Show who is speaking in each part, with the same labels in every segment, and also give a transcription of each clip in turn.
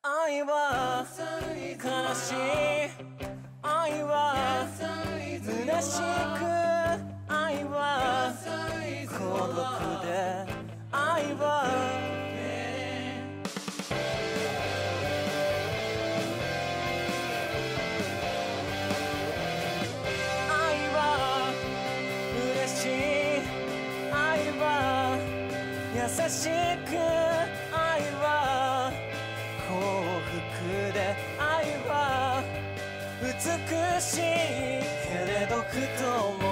Speaker 1: 愛は悲しい愛は虚しく愛は孤独で愛は優しいしいけれどくとも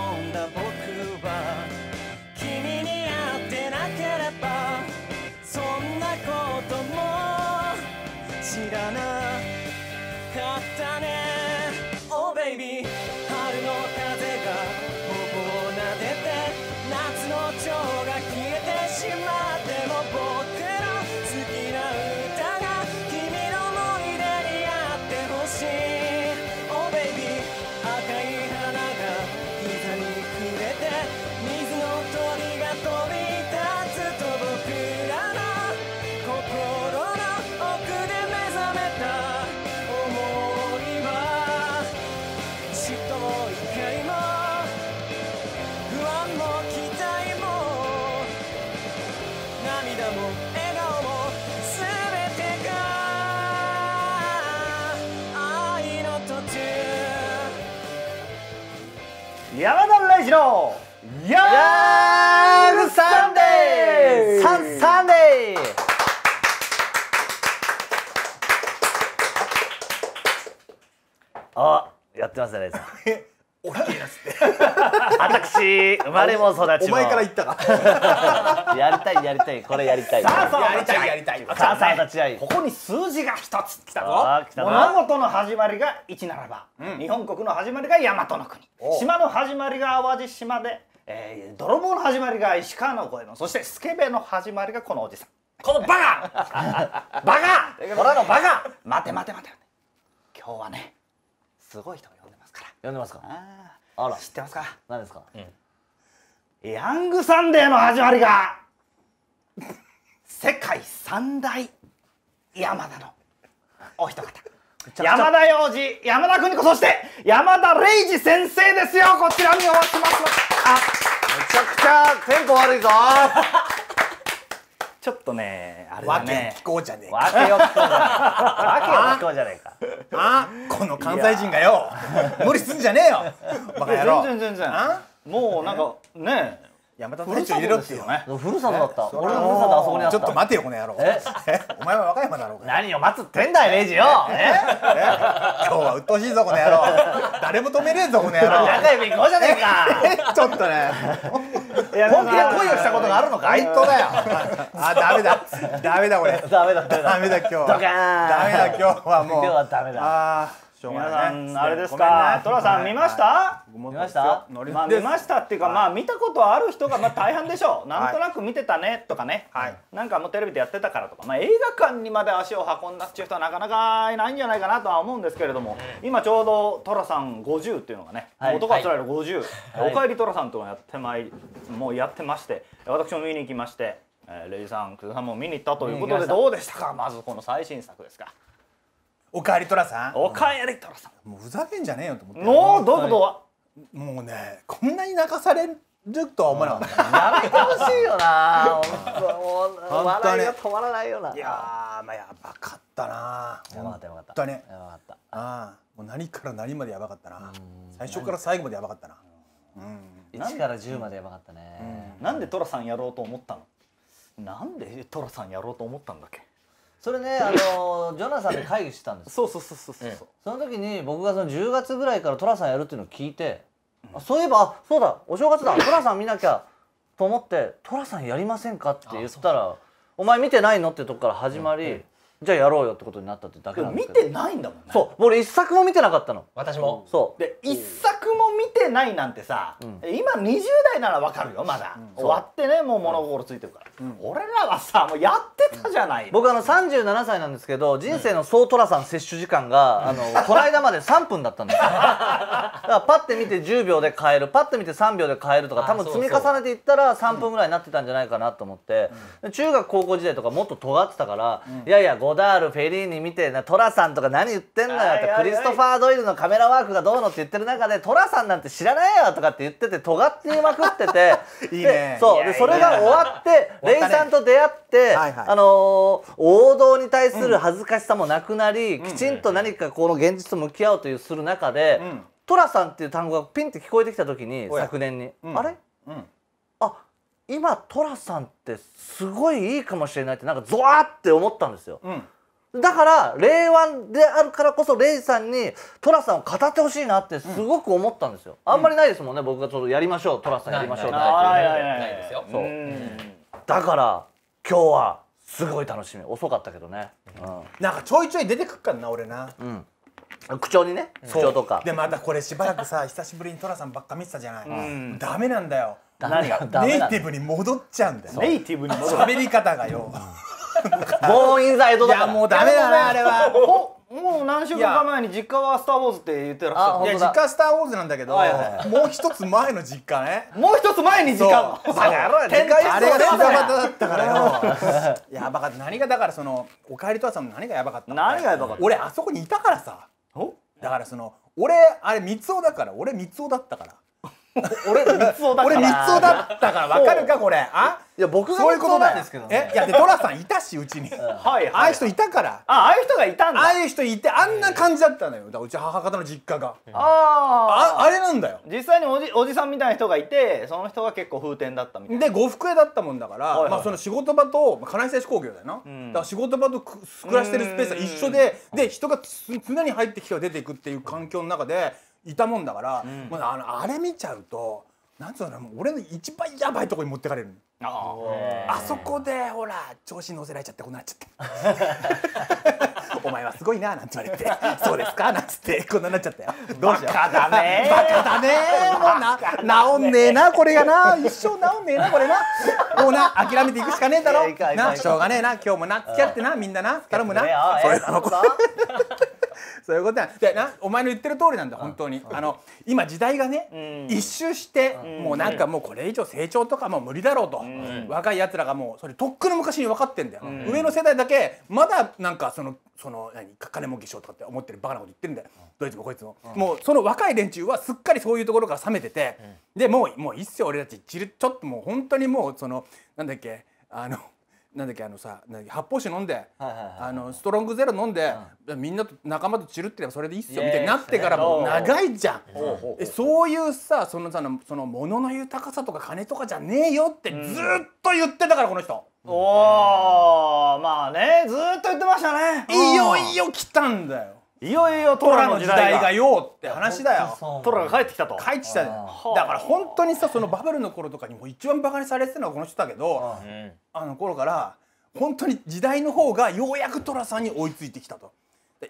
Speaker 2: ってますね。おらねえなっつって私生まれも育ちおも前から言ったら やりたいやりたいこれやりたいさあさあやりたいやりたいさあさあ立ち会いここに
Speaker 3: 数字が一つ来たぞ物事の始まりが一ならば、日本国の始まりが大和の国島の始まりが淡路島で、えー泥棒の始まりが石川の声の、そしてスケベの始まりがこのおじさんこのバカ バカ俺らのバカ待て待て待て待て今日はねすごい人読んでますかあら知ってますか何ですか、うん、ヤングサンデーの始まりが世界三大山田のお一方山田洋次山田邦子そして山田礼二先生ですよこちらにお待ちしますあめちゃくちゃテンポ悪いぞちょっとねあれだね聞こうじゃねえかわけを聞こうじゃねえかあこの関西人がよ無理すんじゃねえよバカ野郎全然全然もうなんかね山田大将入れろっていうねふるさとだった俺のふるさとあそこにあったちょっと待てよこの野郎お
Speaker 2: 前は和歌山だろうが何を待つってんだよレイジよ今
Speaker 4: 日は鬱陶しいぞこの野郎誰も止めれんぞこの野郎仲良く行こうじゃねえか ちょっとね本気で恋をしたことがあるのか本当だよあダメだダメだこれダメだダメだ今日ダメ
Speaker 1: だ今日はもう今日はダメだああょうがない、ね、皆さんあれですか、ね、トラさん、見ました、はい、見ましたまあ見まし
Speaker 3: たっていうか、はい、まあ見たことある人がまあ大半でしょうなんとなく見てたねとかね、はい、なんかもうテレビでやってたからとか、まあ、映画館にまで足を運んだっていう人はなかなかいないんじゃないかなとは思うんですけれども、今ちょうどトラさん50っていうのがね、はい、男がつらいの50、おかえりトラさんとやってまいもうやってまして私も見に行きまして、えー、レイさん久世さんも見に行ったということでどうでしたかまずこの最新
Speaker 4: 作ですかおかえりとらさんおかえりとらさんもうふざけんじゃねえよと思ってもうどういうことはもうねこんなに泣かされるとは思わなかった、ね、やめてほしいよな
Speaker 2: 笑いが止まらないよないやまあやばか
Speaker 4: ったなやばかったやばかったねやばかったあもう何から何までやばかったな最初から最後までやばかったなうん1から十までやばかったね、うん、
Speaker 3: なんで寅さん
Speaker 2: やろうと思ったのなんで寅さんやろうと思ったんだっけそれね あのジョナサンで会議してたんですそうそうそうそうそう、ええ、その時に僕がその10月ぐらいから寅さんやるっていうのを聞いて、あそういえばあそうだお正月だ寅さん見なきゃと思って「寅さんやりませんか?」って言ったら「お前見てないの?」ってとこから始まり、じゃあやろうよってことになったってだけなんですけど見てないんだもんねそう俺一作も見てなかったの私もそうで一作も見てないなんてさ、うん、今20代ならわかるよまだ、うん、終わってねもう物心ついてるから、うん、俺
Speaker 3: らはさもうやってたじゃない、
Speaker 2: 僕あの37歳なんですけど人生の総トラさん摂取時間が、あのこの間まで3分だったんですよ だからパッて見て10秒で変えるパッて見て3秒で変えるとか多分積み重ねていったら3分ぐらいになってたんじゃないかなと思って、中学高校時代とかもっと尖ってたから、いやいや5ゴダールフェリーニ見て寅さんとか何言ってんのよってクリストファー・ドイルのカメラワークがどうのって言ってる中で寅さんなんて知らないよとかって言ってて尖って言いまくってて いいねそうでそれが終わって レイさんと出会って、あのー、王道に対する恥ずかしさもなくなり、うん、きちんと何かこの現実と向き合おうというする中で、うん、さんっていう単語がピンって聞こえてきた時に昨年に、うん、あれ、うん今寅さんってすごいいいかもしれないってなんかゾワーって思ったんですよ、うん、だから令和であるからこそレイさんに寅さんを語ってほしいなってすごく思ったんですよ、うん、あんまりないですもんね、僕がちょっとやりましょう寅さんやりましょうってないですよそうだから今日はすごい楽しみ遅かったけどね、うん、
Speaker 4: なんかちょいちょい出てくっからな俺な、うん口調に
Speaker 2: ね口調とかで
Speaker 4: またこれしばらくさ久しぶりに寅さんばっか見てたじゃない、うダメなんだよ何がネイティブに戻っちゃうんだよネイティブに戻る喋り方がよ
Speaker 2: ボーンインイド
Speaker 4: だからもうダメ
Speaker 3: だあれはもう何週間か前に実家は「スター・ウォーズ」って言ってらっしゃるいや実家は「スター・ウォー
Speaker 4: ズ」なんだけど、もう一つ前の実家ねもう一つ前に実家 そあれがだったからよやばかった何がだからその「おかえりとはさん」の何がやばかった何がやばかった俺あそこにいたからさだからその俺あれ三つ男だから俺三つ男だったから 俺三つ男だ俺三つだったからわかるかこれあいや僕がそういうことなんですけどえ？いやで寅さんいたしうちに
Speaker 3: はいああいう人
Speaker 4: いたからあああいう人がいたんだああいう人いてあんな感じだったのよだからうち母方の実家が
Speaker 3: あああれなんだよ実際におじおじさんみたいな人がいてその人が結構風天だったみ
Speaker 4: たいなで呉服屋だったもんだからまあその仕事場と金井製紙工業だよなだから仕事場と暮らしてるスペースは一緒でで人が常に入ってきては出ていくっていう環境の中でいたもんだから、もあ、あのあれ見ちゃうとなんつうの俺の一番やばいとこに持ってかれるああそこでほら調子に乗せられちゃってこうなっちゃって「お前はすごいな」なんて言われて「そうですか」なんつってこんなになっちゃったよ。どうしようバカだねバカだねもうな治んねえなこれがな一生治んねえなこれなもうな諦めていくしかねえだろなしょうがねえな今日もな付き合ってなみんなな頼むなそうのうのそういうことなんでなお前の言ってる通りなんだ本当にあの今時代が
Speaker 1: ね一周
Speaker 4: してもうなんかもうこれ以上成長とかもう無理だろうと若いやつらがもうそれとっくの昔に分かってんだよ上の世代だけまだなんかそのその何金儲けしようとかって思ってるバカなこと言ってるんだよどいつもこいつももうその若い連中はすっかりそういうところから冷めててでもうもういっ俺たちちょっともう本当にもうそのなんだっけあのなんだっけあのさ発泡酒飲んで、あのストロングゼロ飲んで、みんなと仲間と散るってればそれでいいっすよみたいになってからもう長いじゃん、えそういうさそのさその物の豊かさとか金とかじゃねえよってずっと言ってたからこの人。おおまあねずっと言ってましたねいよいよ来たんだよいよいよトラの時代がよって話だよトラが帰ってきたと帰ってきただから本当にさそのバブルの頃とかにも一番バカにされてたのはこの人だけどあの頃から本当に時代の方がようやくトラさんに追いついてきたと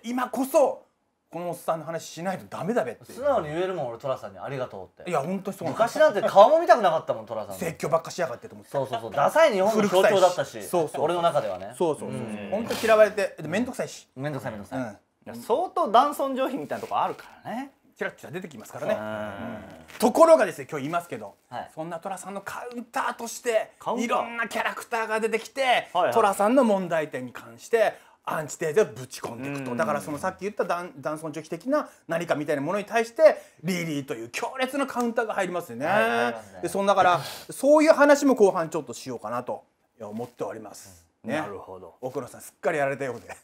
Speaker 4: 今こそこのおっさんの話しないとダメだべって素直に言えるもん俺トラさんにありがとうっていや本当にそう昔なんて顔も見たくなかったもんトラさん説教ばっかしやがってと思ってそうそうそうダサい日本の象徴だったしそうそう俺の中ではねそうそうそう、うん、本当嫌われて面倒くさいし面倒くさい面倒くさい、うん相当男尊上品みたいなとこあるからねチラチラ出てきますからね、ところがですね今日言いますけど、はい、そんな寅さんのカウンターとしていろんなキャラクターが出てきて寅、はいはい、さんの問題点に関してアンチテーゼをぶち込んでいくと、だからそのさっき言った男尊女卑的な何かみたいなものに対してリリーという強烈なカウンターが入りますよね。はい、でそんだからそういう話も後半ちょっとしようかなと思っております。ね、なるほど奥野さんすっかりやられたようで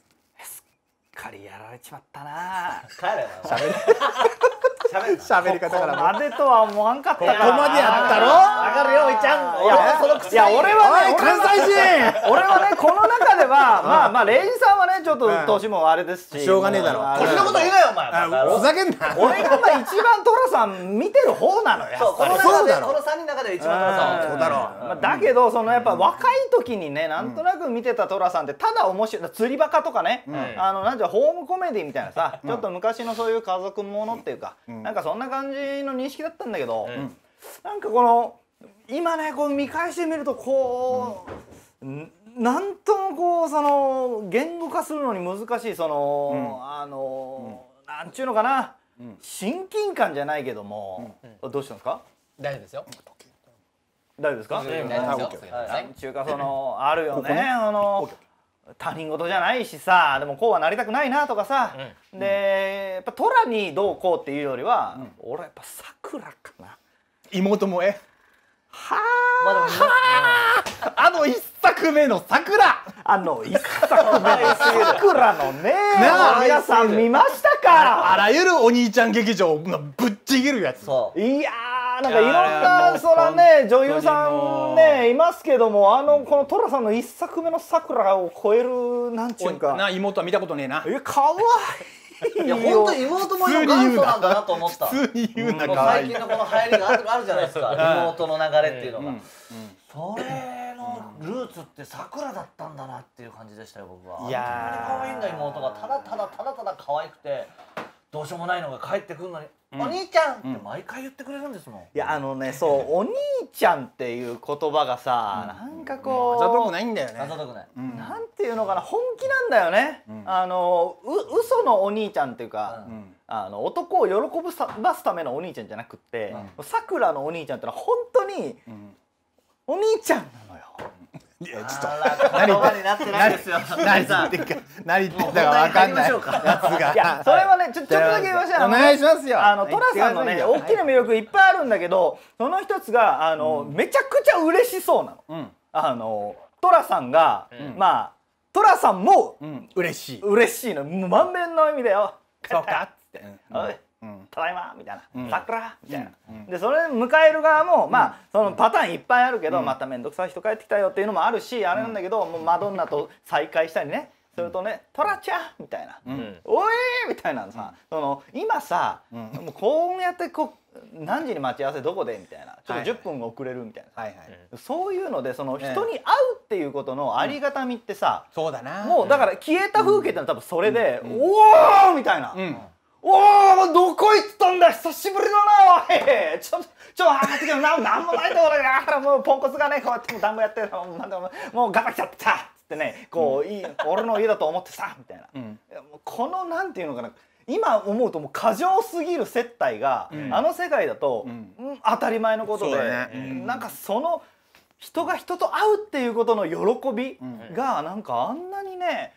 Speaker 3: かりやられちまったな帰れ喋り方からまでとは思わんかったここまでやったろわ
Speaker 2: かるよおいちゃんいやいや俺はね関
Speaker 3: 西人俺はねこえば、まあまあ、レイジさんはね、ちょっと年もあれですし。しょうがねえだろ。ここと言うな
Speaker 2: よ、お前。ふざけ
Speaker 3: んな。俺がまあ、一番寅さん見てる方なのよ。そう、この中で、この人の中で一番寅さん。そうだろだけど、そのやっぱ若い時にね、なんとなく見てた寅さんって、ただ面白い、釣りバカとかね。あの、なんじゃ、ホームコメディみたいなさ、ちょっと昔のそういう家族ものっていうか。なんか、そんな感じの認識だったんだけど。なんか、この。今ねこう見返してみるとこう、う何ともこうその言語化するのに難しいその、うん、あの、うん、なんちゅうのかな、うん、親近感じゃないけども、どうしたんですか大丈夫ですよ大丈夫ですかなんちゅうかそのあるよねあの他人事じゃないしさでもこうはなりたくないなとかさ、でやっぱ虎にどうこうっていうよりは、俺やっぱさ
Speaker 1: くらかな
Speaker 4: 妹もえはあ、まあ、あの一作目の桜あの一作目の桜のね皆さん見ましたかあらゆるお兄ちゃん劇場がぶっちぎるやついやなんかいろんなそらね女優さん
Speaker 3: ねいますけどもあのこの寅さんの一作目の桜を超えるなんちゅうか
Speaker 4: な妹は見たことねえなえかわいいいや
Speaker 3: 本当妹も元祖な
Speaker 4: んだなと思った普通に言
Speaker 2: うな最近のこの流行りがあるじゃないですか妹の流れっていうのが、それのルーツって桜だったんだなっていう感じでしたよ僕はいやに可愛いんだ妹がただただただただ可愛くてどうしようもないのが帰ってくるのに「お兄ちゃん!」って毎回言ってくれるんですもん。
Speaker 3: いやあのねそう「お兄ちゃん」っていう言葉がさ、うなんかこう、あざとくないんだよね。あざとくない。なんていうのかな本気なんだよね。あのう嘘のお兄ちゃんっていうか。あの男を喜ぶさ出すためのお兄ちゃんじゃなくってさくらのお兄ちゃんってのは本当にお兄ちゃんなのよ。
Speaker 4: いやちょっと何言ってなないですよ何言ってんか何言ってんだか分かんないやつ
Speaker 3: がいやそれはねちょちょっとだけ言わせてお願いしますよあのトラさんのね大きな魅力いっぱいあるんだけどその一つがあのめちゃくちゃ嬉しそうなのあのトラさんがまあトラさんも嬉しい嬉しいの満面の意味だよそうかってただいま」みたいな「桜」みたいなでそれ迎える側もまあそのパターンいっぱいあるけどまた面倒くさい人帰ってきたよっていうのもあるしあれなんだけどもうマドンナと再会したりねするとね「トラちゃん」みたいな「おえ!」みたいなさその今さもうこうやってこう何時に待ち合わせどこでみたいなちょっと10分遅れるみたいな、そういうのでその人に会うっていうことのありがたみってさ、そうだなもうだから消えた風景ってのは多分それで、おおみたいな、おおどこ行ったんだ久しぶりだなおいちょっとちょっと上がってなんもないところがもうポンコツがねこうやっても団子やってるもうもうガタきちゃったっつってねこう、いい俺の家だと思ってさみたいな、うん、このなんていうのかな今思うともう過剰すぎる接待が、うん、あの世界だと、うん、当たり前のことで、ね、うん、なんかその人が人と会うっていうことの喜びが、うん、なんかあんなにね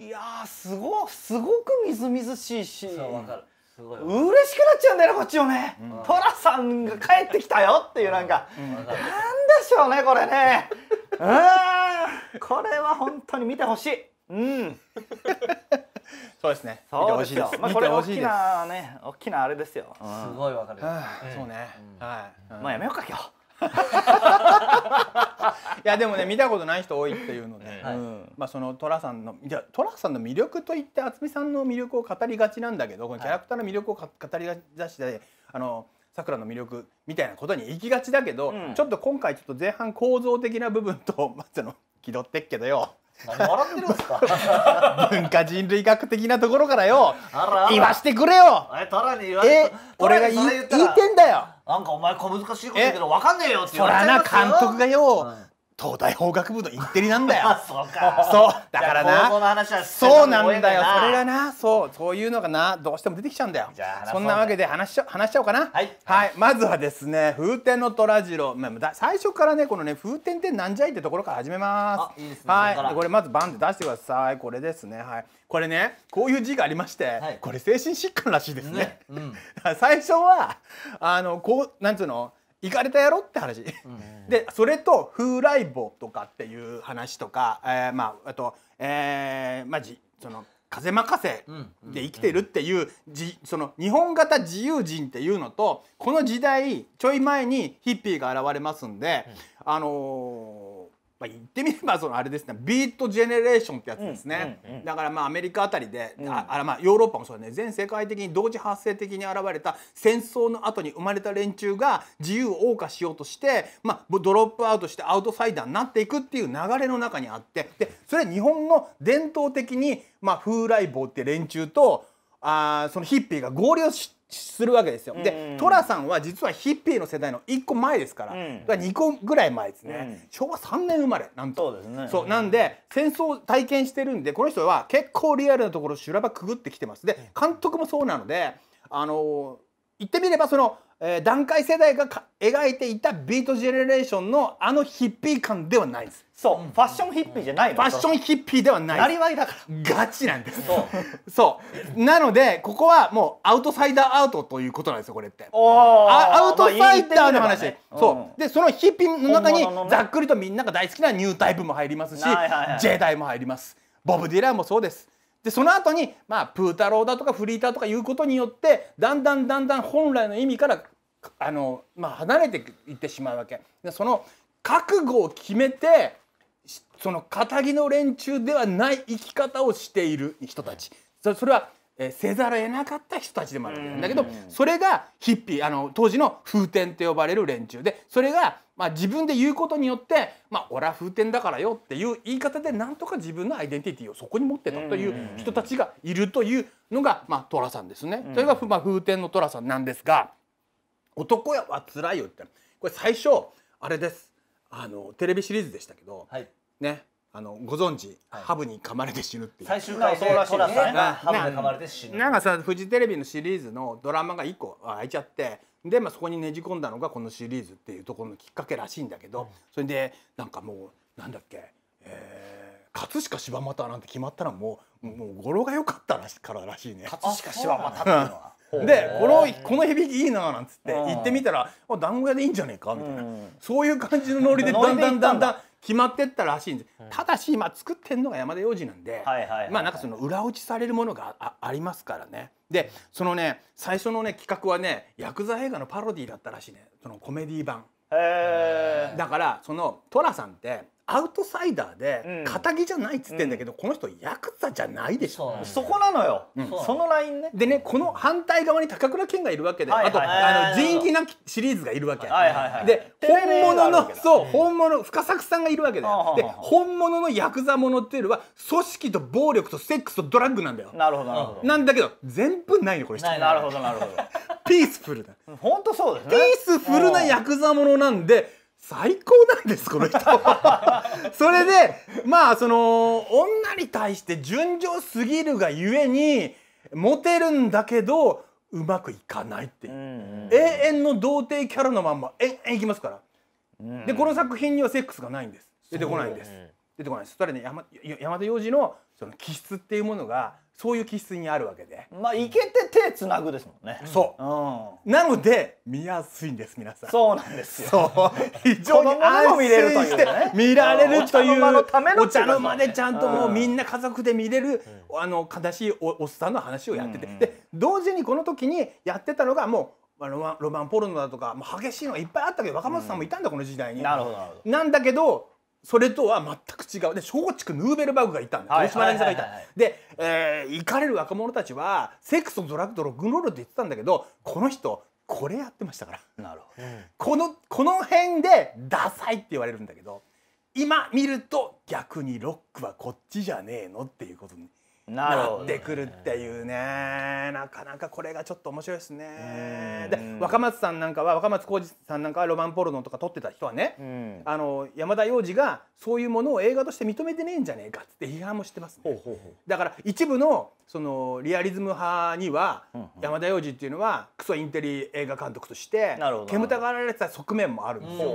Speaker 3: いやすごすごくみずみずしいしそうわかる嬉しくなっちゃうんだよねこっちもね、うん、トラさんが帰ってきたよっていうなんか、うん、なんでしょうねこれねうんこれは本当に見てほしいうん
Speaker 4: そうですねそうですよまあこれ大きなね大
Speaker 3: きなあれです
Speaker 4: よすごいわかる、そうね、はい、まあやめようか今日いやでもね見たことない人多いっていうので、はうん、まあその寅さんの寅さんの魅力といって渥美さんの魅力を語りがちなんだけどこのキャラクターの魅力を語りだしてあのさくらの魅力みたいなことに行きがちだけど、うん、ちょっと今回ちょっと前半構造的な部分と の気取ってっけどよ。何笑ってるんですか 文化人類学的なところからよ言わしてくれよ
Speaker 2: え、言俺が言言ってんだよなんかお前小難しいこと言うけど分かんねえよって言われちゃいますよそな監督
Speaker 4: がよ、東大法学部のインテリなんだよ そうかそうだからなそうなんだよそれがなそうそういうのがなどうしても出てきちゃうんだよじゃそんなわけで話し話しちゃおうかな、はい、はい、まずはですね風天の虎次郎、まあ、最初からねこのね風天ってなんじゃいってところから始めますい
Speaker 1: いですねはいこ
Speaker 4: れまずバンって出してくださいこれですねはいこれねこういう字がありまして、はい、これ精神疾患らしいですね、ねうん、最初はあのこうなんつうの行かれたやろって話、でそれと風来坊とかっていう話とか、えー、まああと、えー、まじその風任せで生きてるっていう,、じその日本型自由人っていうのとこの時代ちょい前にヒッピーが現れますんで、あのーまあ、言ってみればそのあれですねビートジェネレーションってやつですね、うんうんうん、だからまあアメリカあたりで、うん、ああまあヨーロッパもそうだね全世界的に同時発生的に現れた戦争の後に生まれた連中が自由を謳歌しようとして、まあ、ドロップアウトしてアウトサイダーになっていくっていう流れの中にあってでそれは日本の伝統的に、まあ、風来坊って連中とあそのヒッピーが合流しするわけですよ、うん、で寅さんは実はヒッピーの世代の1個前ですから,、うん、だから2個ぐらい前ですね、うん、昭和3年生まれなんとそうですねそうなんで戦争を体験してるんでこの人は結構リアルなところ修羅場くぐってきてますで監督もそうなのであの言ってみればそのえー、段階世代が描いていたビートジェネレーションのあのヒッピー感ではないですそう、うん、ファッションヒッピーじゃないファッションヒッピーではないなりわいだからガチなんですそうなのでここはもうアウトサイダーアウトということなんですよこれってアウトサイダーの話、まあねうん、そうでそのヒッピーの中にざっくりとみんなが大好きなニュータイプも入りますし、はジェダイも入りますボブ・ディランもそうですでその後にまあプー太郎だとかフリーターとかいうことによってだんだんだんだん本来の意味からあの、まあ、離れていってしまうわけ。でその覚悟を決めてその仇の連中ではない生き方をしている人たちそれはえせざるを得なかった人たちでもあるんだけどそれがヒッピーあの当時の風天って呼ばれる連中でそれが、まあ、自分で言うことによって「まあ、俺は風天だからよ」っていう言い方でなんとか自分のアイデンティティをそこに持ってたという人たちがいるというのが、まあ、寅さんですね。それが、まあ、風天の寅さんなんですが「男やはつらいよ」ってこれ最初あれですあのテレビシリーズでしたけど、はい、ねあのご存知、ハブに噛まれて死ぬっていう最終回でトラさんがハブに噛まれて死ぬなんかさフジテレビのシリーズのドラマが1個開いちゃってで、まあ、そこにねじ込んだのがこのシリーズっていうところのきっかけらしいんだけど、うん、それでなんかもうなんだっけ、えー、葛飾柴又なんて決まったらもうもう語呂が良かったらしかららしいね葛飾柴又っていうのは。でこのこの響きいいななんつって行ってみたらあ団子屋でいいんじゃねえかみたいな、うん、そういう感じのノリでだんだんだんだん決まってったらしいんです、うん、ただし今作ってんのが山田洋次なんで、ははいいまあなんかその裏打ちされるものがあありますからねでそのね最初のね企画はねヤクザ映画のパロディだったらしいねそのコメディ版だからその寅さんってアウトサイダーで気じゃないっつってんだけど、うん、この人ヤクザじゃないでしょ、うん、そこなのよ、うん、そのラインねでねこの反対側に高倉健がいるわけで、はいはい、あと、あの人気なきシリーズがいるわけ、はいはいはい、で本物のそう本物深作さんがいるわけだよ、で本物のヤクザものっていうのは組織と暴力とセックスとドラッグなんだよなるほどなるほどなんだけど全部ないのこれななるほどなるほどピースフルだ本当そうですねピースフルなヤクザものなんで、最高なんですこの人 それでまあその女に対して純情すぎるがゆえにモテるんだけどうまくいかないっていう,、永遠の童貞キャラのまんま延々いきますから、うんうん、でこの作品にはセックスがないんです出てこないんです、出てこないんです、そしたらね山山田洋次のその気質っていうものがそういう気質にあるわけでまあいけて手つなぐですもんね、そう、うん、なので見やすいんです皆さんそうなんですよそう非
Speaker 1: 常に安心して見られるというお茶の間でちゃんともうみ
Speaker 4: んな家族で見れる、あの悲しいおおっさんの話をやってて、で同時にこの時にやってたのがもうまあ、ロマンロマンポルノだとかもう激しいのがいっぱいあったけど若松さんもいたんだ、この時代に。なるほどなんだけどそれとは全く違うで松竹ヌーベルバーグがいたんだ大島渚がいたで、えー、かれる若者たちはセックスとドラッグとログクロールって言ってたんだけどこの人これやってましたからなるほど、このこの辺でダサいって言われるんだけど今見ると逆にロックはこっちじゃねえのっていうことになってくるっていうねなかなかこれがちょっと面白いです
Speaker 1: ね。で若
Speaker 4: 松さんなんかは若松浩二さんなんかはロマンポルノとか撮ってた人は
Speaker 1: ね、
Speaker 4: あの山田洋次がそういうものを映画として認めてねえんじゃねえかって批判もしてます、ね、だから一部のそのリアリズム派には、山田洋次っていうのはクソインテリ映画監督として煙たがられてた側面もあるんですよ。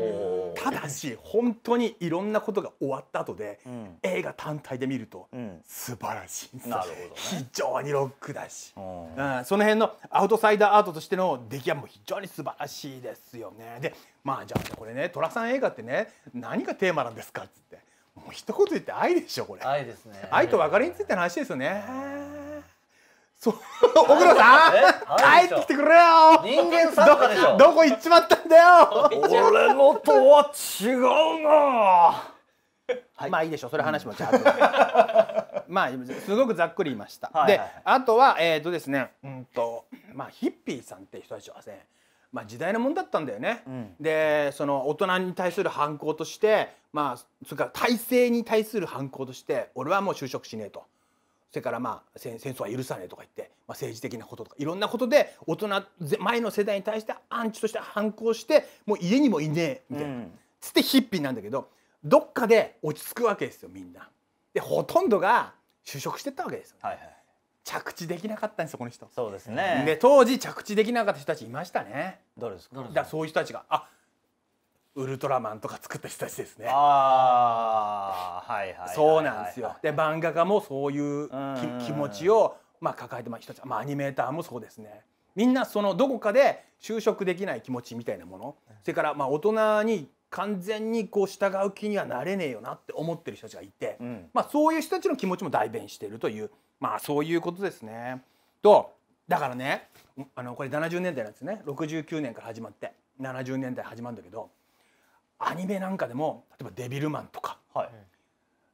Speaker 4: ただし本当にいろんなことが終わった後で、映画単体で見ると素晴らしいですなるほど、ね、非常にロックだし、うん、その辺のアウトサイダーアートとしての出来はもう非常に素晴らしいですよねでまあじゃあこれね寅さん映画ってね何がテーマなんですかっつってもう一言言って愛でしょこれ愛ですね愛と別れについての話ですよね、そう、奥野さん、帰ってきてくれよ。
Speaker 3: 人間参加でしょ。
Speaker 4: どこ行っちまったんだよ。俺のとは違うな。はい、まあいいでしょうそれ話もちゃんと、まあすごくざっくり言いました、はいはいはい、であとはえっ、ー、とですねうんとまあヒッピーさんって人たちはですねまあ、時代のもんだったんだよね、うん、でその大人に対する反抗として、まあ、それから体制に対する反抗として俺はもう就職しねえとそれからまあ戦争は許さねえとか言って、まあ、政治的なこととかいろんなことで大人前の世代に対してアンチとして反抗してもう家にもいねえみたいな、うん、つってヒッピーなんだけどどっかで落ち着くわけですよみんな。でほとんどが就職してったわけですよ、はいはい、着地できなかったんですこの人そうですねで当時着地できなかった人たちいましたねどうですかだそういう人たちがあウルトラマンとか作った人たちですねああはいはい、そうなんですよで漫画家もそういう気持ちをまあ抱えてまあ一つまあアニメーターもそうですねみんなそのどこかで就職できない気持ちみたいなものそれからまあ大人に完全にこう従う気にはなれねえよなって思ってる人たちがいて、うん、まあ、そういう人たちの気持ちも代弁しているというまあそういうことですね。とだからねあのこれ70年代なんですね69年から始まって70年代始まるんだけどアニメなんかでも例えば「デビルマン」とか、はい、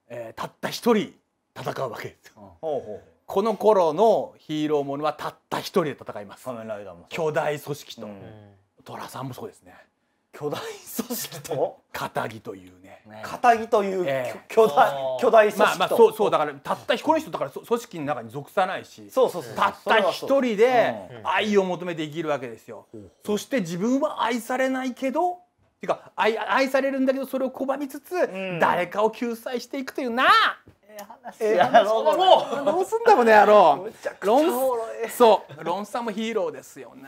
Speaker 4: えー、たった一人戦うわけですよ。うんこの頃のヒーローものはたった一人で戦います。巨大組織と、虎さんもそうですね。巨大組織と肩 木というね肩
Speaker 3: 木という、巨大巨大組織とまあまあそうそうだか
Speaker 4: らたった一人だから組織の中に属さないしそうそうそうたった一人で愛を求めて生きるわけですよ、そして自分は愛されないけどていうか愛愛されるんだけどそれを拒みつつ、誰かを救済していくというな
Speaker 1: 話やろう、もうどうすんだもね野郎ロンそうロ
Speaker 4: ンさんもヒーローですよね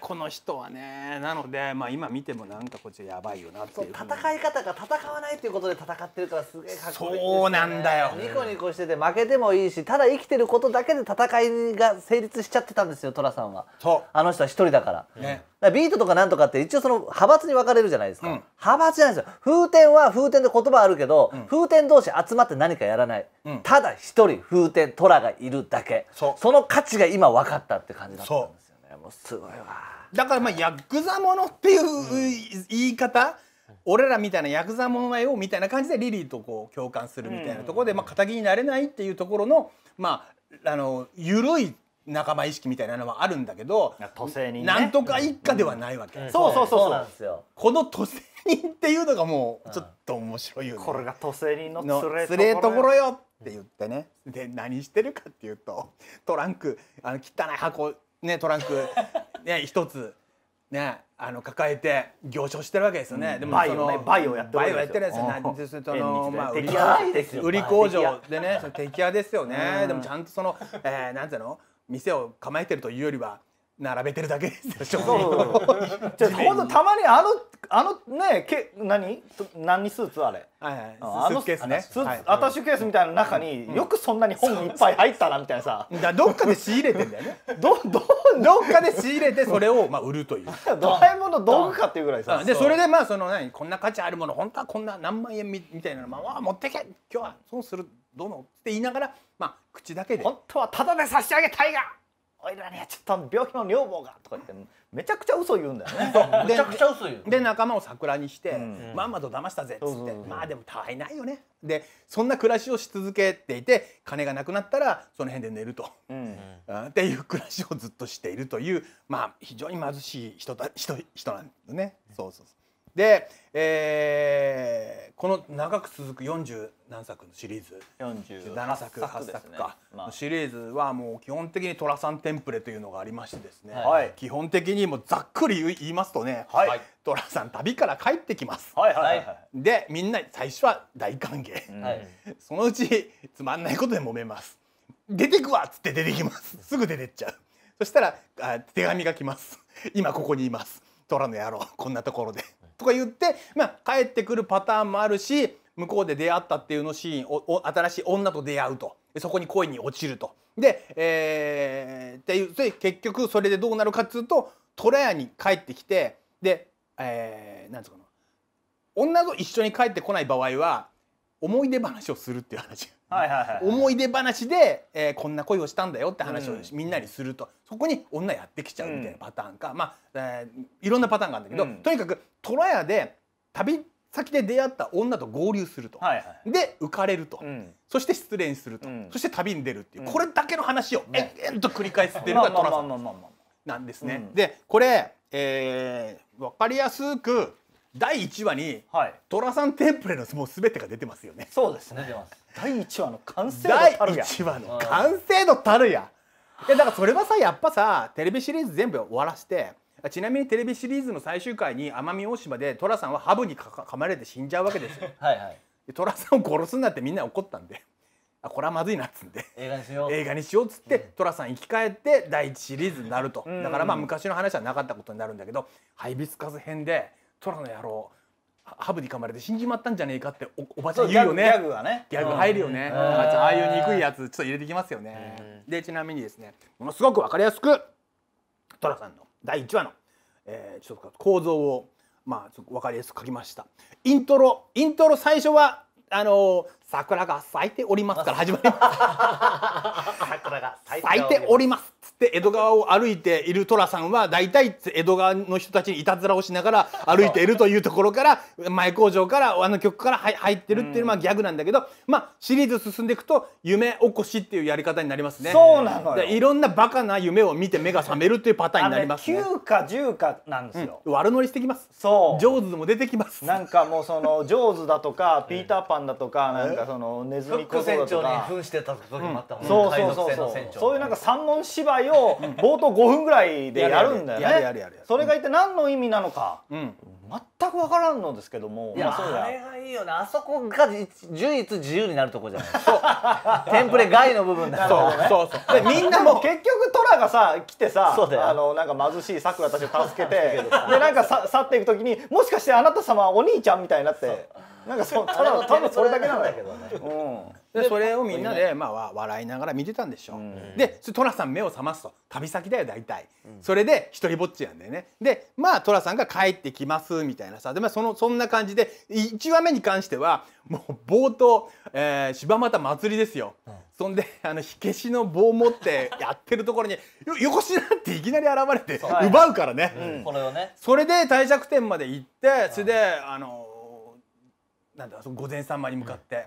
Speaker 4: この人はねなのでまあ今見てもなんかこっちやばいよなっていう戦い方が戦わないっていうことで
Speaker 2: 戦ってるからすげえかっこいい、ね、そうなんだよニコニコしてて負けてもいいしただ生きてることだけで戦いが成立しちゃってたんですよ寅さんはそうあの人は一人だから、ね、ビートとかなんとかって一応その派閥に分かれるじゃないですか、うん、派閥じゃないですよ風天は風天で言葉あるけど、うん、風天同士集まって何かやらない、うん、ただ一人風天虎がいるだ
Speaker 4: けその価値が今分かったって感じだったんですよねもうすごいわだからまあヤク
Speaker 1: ザものってい
Speaker 4: う言い方、俺らみたいなヤクザものよみたいな感じでリリーとこう共感するみたいなところで、まあ、仇になれないっていうところのまああの緩い仲間意識みたいなのはあるんだけど都政人、ね、なんとか一家ではないわけ、うんうん、そうそうそうそうなんですよこの都政人っていうのがもうちょっと面白いよね、これが都政人のつれえところよって言ってねで何してるかっていうとトランクあの汚い箱ねトランク ね一つねあの抱えて行商してるわけですよね。うん、でもバイオねバイオやってるわですよ。バイをやってるんですよ。そのまあ売り工場でね、その敵屋ですよね。でもちゃんとその、えー、なんていうの店を構えてるというよりは並べてるだけですよ じゃほ
Speaker 3: んとたまにあのあのねけ何何スーツあれ、はいはい、スーツケースねスーツ、アタッシュケースみたいな中に、よくそんなに本いっぱい入ったなみたいなさ
Speaker 4: だどっかで仕入れてんだよね どどどっかで仕入れてそれをまあ売るというドラえもんの道具かっていうぐらいさでそれでまあその何こんな価値あるもの本当はこんな何万円みみたいなのまあ持ってけ今日は損するどうのって言いながらまあ口だけで本当はた
Speaker 2: だで差し上げたいが
Speaker 4: おいらにはちょっと病気の女房がとか言ってめちゃくちゃ嘘言うんだよね めちゃくちゃ嘘言うで仲間を桜にして、うん、まんまと騙したぜっつって、まあでもたわいないよねでそんな暮らしをし続けていて金がなくなったらその辺で寝ると、うん、っていう暮らしをずっとしているというまあ非常に貧しい人だ人人なんだね、うん、そうそうそうで、えー、この長く続く四十何作のシリーズ47作8作か、ねまあ、シリーズはもう基本的に寅さんテンプレというのがありましてですね、はい、基本的にもうざっくり言いますとね、はい、寅さん旅から帰ってきます、はいはいはい、でみんな最初は大歓迎、はい、そのうちつまんないことで揉めます出てくわっつって出てきますすぐ出てっちゃうそしたらあ手紙が来ます今ここにいます寅の野郎こんなところでとか言って、まあ、帰ってくるパターンもあるし向こうで出会ったっていうのシーンおお新しい女と出会うとそこに恋に落ちると。で、えー、っていうで結局それでどうなるかっつうと虎屋に帰ってきてで、えー、なんつうかな女と一緒に帰ってこない場合は思い出話をするっていう話、はいはいはい、思い出話で、えー、こんな恋をしたんだよって話を、みんなにするとそこに女やってきちゃうみたいなパターンか、うん、まあ、えー、いろんなパターンがあるんだけど、うん、とにかく虎屋で旅先で出会った女と合流すると、はいはい、で浮かれると、そして失恋すると、そして旅に出るっていう、これだけの話を延々と繰り返すっていうのが虎さんなんですね。でこれ、えー、分かりやすく第1話に寅、はい、さんテンプレのもう全てが出てますよねそうですね第1話の完成度たるや第1話の完成度たるや、いやだからそれはさやっぱさテレビシリーズ全部終わらしてちなみにテレビシリーズの最終回に奄美大島で寅さんはハブにかか噛まれて死んじゃうわけですよ はい、はい、寅さんを殺すんだってみんな怒ったんであこれはまずいなっつんで映画にしよう映画にしようっつって、うん、寅さん生き返って第1シリーズになると、だからまあ昔の話はなかったことになるんだけど、うん、ハイビスカス編で空の野郎ハブに噛まれて死んじまったんじゃねえかっておばちゃん言うよねギャグがねギャグ入るよね、うん、ああいう憎いやつちょっと入れてきますよね、うん、でちなみにですねものすごくわかりやすくトラさんの第1話の、えー、ちょっと構造をまあちょっと分かりやすく書きましたイントロイントロ最初はあのー、桜が咲いておりますから始まります 桜が咲いておりますつって江戸川を歩いている寅さんは大体江戸川の人たちにいたずらをしながら歩いているというところから前工場からあの曲から入ってるっていうのはギャグなんだけど、まあシリーズ進んでいくと夢起こしっていうやり方になりますねそうなのいろんなバカな夢を見て目が覚めるっていうパターンになりますね9
Speaker 3: か1かなんですよ、うん、悪乗りしてきますそう上手も出てきますなんかもうその上手だとかピーターパンだとかかそのネズミ小僧とか
Speaker 2: フしてた時もあったもん、ねそうそうそうそ
Speaker 3: ういうなんか三文芝居を冒頭5分ぐらいでやるんだよねややそれが一体何の
Speaker 2: 意味なのか、全く分からんのですけどもいや、あ、れがいいよねあそこが唯一自由になるとこじゃないテンプレ外の部分だそうそうそうでみんなも結局トラがさ来てさあのなんか貧しいさくらたちを助けて
Speaker 3: でなんかさ去っていく時にもしかしてあなた様はお兄ちゃんみたいになって。なんかそうただ多分それだけなんだけ
Speaker 4: どね、うん、でそれをみんなで、まあ、笑いながら見てたんでしょ、うん、で寅さん目を覚ますと旅先だよ大体、それで一人ぼっちなんだよねでまあ寅さんが帰ってきますみたいなさで、まあ、そのそんな感じで一話目に関してはもう冒頭、えー、柴又祭りですよ、うん、そんであの火消しの棒を持ってやってるところによよこしなっていきなり現れて奪うからね、はい、これをねそれで帝釈天まで行ってそれであのなんだその御前様に向かって、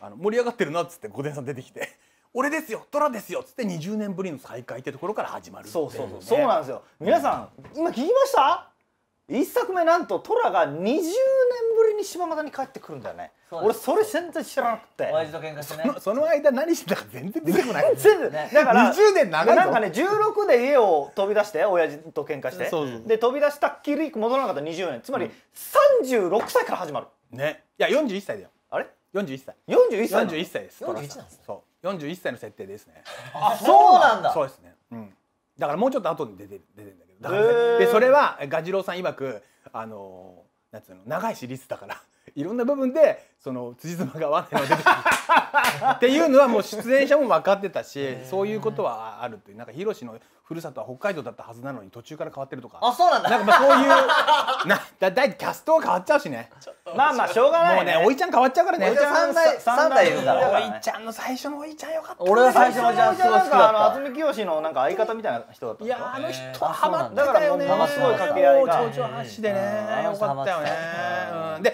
Speaker 4: あの盛り上がってるなっつって御前さん出てきて「俺ですよ虎ですよ」っつって20年ぶりの再会ってところから始まるそうそうそう、そうなんですよ皆さん、今聞きました
Speaker 3: 一作目なんと虎が20年ぶりに島又に帰ってくるんだよね俺それ全然知らなく
Speaker 2: て親父と喧嘩してね
Speaker 3: その間何してたか全然出てこない全然 だから20年長いなんかね16で家を飛び出して親父と喧嘩してで飛び出し
Speaker 4: たっきり戻らなかった20年つまり36歳から始まるねいや41歳だよあれ41歳41歳なの41歳です41なんですねそう41歳の設定ですね あそうなんだそうですねうんだからもうちょっと後に出てる出てるんだけどだね、でそれはガジロウさん曰くあのー、なんつうの長いシリーズだから いろんな部分でその辻褄が合わないのでっていうのはもう出演者も分かってたしそういうことはあるっいうなんかヒロシのふるさとは北海道だったはずなのに途中から変わってるとかあそうなんだなんかまあそういう なだだキャストは変わっちゃうしねまあまあしょうがない、ね、もうねおいちゃん変わっちゃうからねおいちゃん3代 ,3 代いるから、ね、おいちゃんの最初のおいちゃんよかった、ね、俺は最初のおいちゃんすごい好きだった
Speaker 3: 渥美清のなんか相方みたいな人だったいやあの人はまってたよねだからものすごい掛け合いがちょうちょ話でねよかったよねで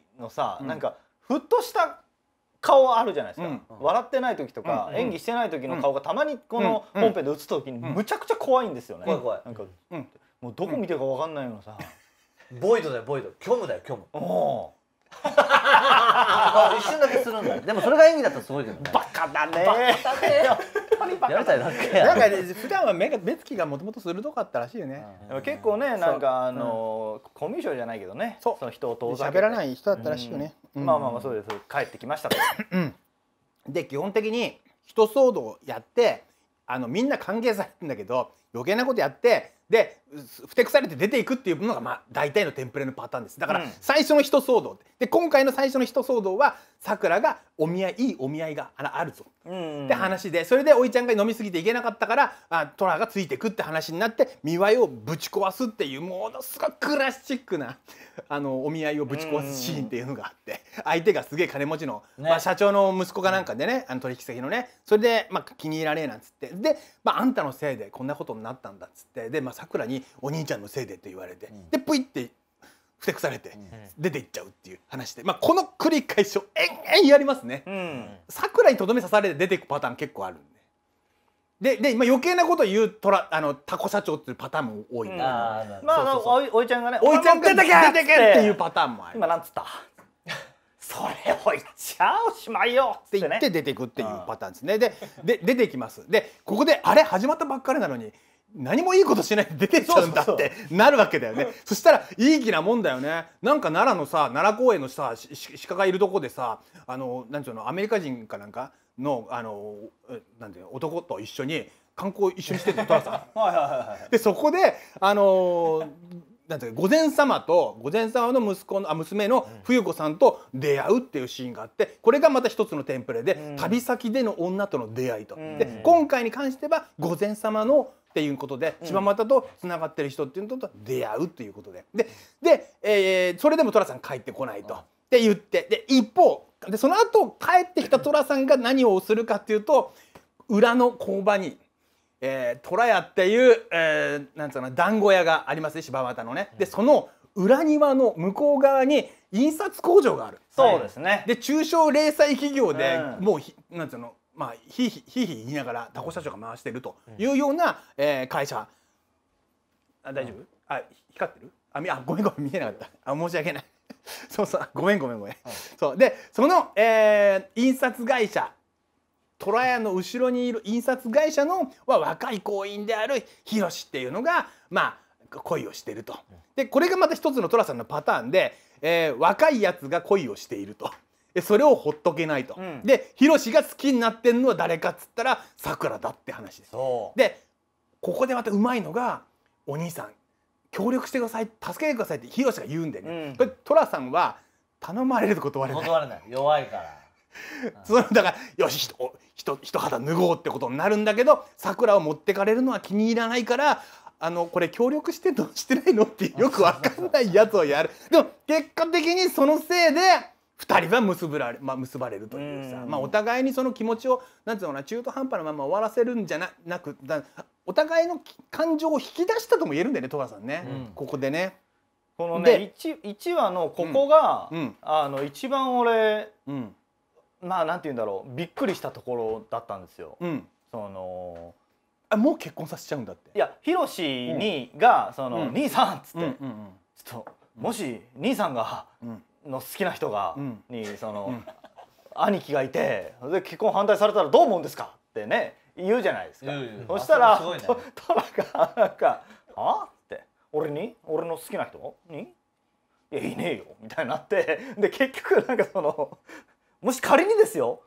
Speaker 3: のさ、うん、なんかふっとした顔あるじゃないですか、うん、笑ってない時とか、うん、演技してない時の顔がたまにこの本編で映った時にむちゃくちゃ怖いんですよね、怖い怖いなんか、うん、もうどこ見てるか分かんないようなさ、
Speaker 2: ボイドだよボイド虚無だよ虚無おお 一瞬だけするんだ
Speaker 4: でもそれが演技だったらすごいけどねバ
Speaker 2: カだねやりたい
Speaker 4: だけや なんか、普段は目が目つきがもともと鋭かったらしいよね、結構ねなんかあの、コミュ障じゃないけどねその人を遠ざけて喋らない人だったらしいよね、まあまあまあそうです帰ってきましたと、で基本的に人騒動やってあのみんな歓迎されるんだけど余計なことやってでふてくされて出ていくっていうのが、まあ、大体のテンプレのパターンですだから、最初の一騒動で今回の最初の一騒動はさくらがお見合いいいお見合いがあるぞ
Speaker 1: って話
Speaker 4: でそれでおいちゃんが飲み過ぎていけなかったからあトラがついてくって話になって見栄えをぶち壊すっていうものすごいクラシックなあのお見合いをぶち壊すシーンっていうのがあって。相手がすげえ金持ちの、ね、まあ、社長の息子かなんかでね、あの取引先のねそれで、まあ、気に入らねえなんつってで、まあ、あんたのせいでこんなことになったんだっつってでさくらに「お兄ちゃんのせいで」って言われて、うん、でぷいってふてくされて出ていっちゃうっていう話で、まあ、この繰り返しを延々やりますね。さくらにとどめ刺されて出ていくパターン結構あるんで。でで今余計なこと言うトラあのタコ社長っていうパターンも多いんだ、うん、ま
Speaker 3: あおいちゃんがね「おいちゃんけ出てけ!」っていうパ
Speaker 4: ターンもある今なんつった
Speaker 3: それを言っちゃおしま
Speaker 4: いよって言って出てくっていうパターンですね。で で出てきます。でここであれ始まったばっかりなのに何もいいことしないで出てっちゃうんだってなるわけだよねそしたらいい気なもんだよねなんか奈良のさ奈良公園のさ鹿がいるとこでさあのなんていうのアメリカ人かなんかのあのなんていう男と一緒に観光一緒にしてたトラ
Speaker 3: さん。
Speaker 4: でそこであのーなんていうか御前様と御前様の息子のあ娘の冬子さんと出会うっていうシーンがあってこれがまた一つのテンプレで、うん、旅先での女との出会いと。うん、で今回に関しては御前様のっていうことで柴又とつながってる人っていうのと出会うということででで、えー、それでも寅さん帰ってこないと。って言ってで一方でその後帰ってきた寅さんが何をするかっていうと裏の工場にえー、虎屋っていう、えー、なんつうの団子屋がありますね柴又のね。でその裏庭の向こう側に印刷工場がある。そうですね。で中小零細企業で、もうなんつうのまあひひひひ言いながらタコ社長が回してるというような、うえ会社。あ大丈夫？あ光ってる？あみあごめんごめん見えなかった。あ申し訳ない。そうそうごめんごめんごめん。そうでその、えー、印刷会社虎屋の後ろにいる印刷会社のは若い行員であるヒロシっていうのがまあ恋をしてると。でこれがまた一つの寅さんのパターンで、えー、若いやつが恋をしていると。でそれをほっとけないと、うん、でヒロシが好きになってんのは誰かっつったらさくらだって話ですでここでまたうまいのがお兄さん協力してください助けてくださいってヒロシが言うんでね、うん、これ寅さんは頼まれると断れない断
Speaker 2: れない弱いから
Speaker 4: そのだからよし人人人肌脱ごうってことになるんだけど桜を持ってかれるのは気に入らないからあのこれ協力してどうしてないのってよく分かんないやつをやるでも結果的にそのせいで2人は結ぶられ、まあ、結ばれるというさ、まあ、お互いにその気持ちをなんていうのかな中途半端なまま終わらせるんじゃななくだお互いの感情を引き出したとも言えるんだよね戸川さんね、うん、ここでね。このね 1, 1話のここが、うん、あの一番俺、うんま
Speaker 3: あなんて言うんだろうびっくりしたところだったんですよ。うん、そのあもう結婚
Speaker 4: させちゃうんだって
Speaker 3: いやひろしにが「その、うん、兄さん」っつって、うんうんうん、ちょっともし兄さんが、の好きな人が、にその、兄貴がいてで結婚反対されたらどう思うんですかってね言うじゃないですか。そしたら、トラがなんか「あって「俺に俺の好きな人に?」いやいねえよみたいになってで結局なんかそのもし仮にですよ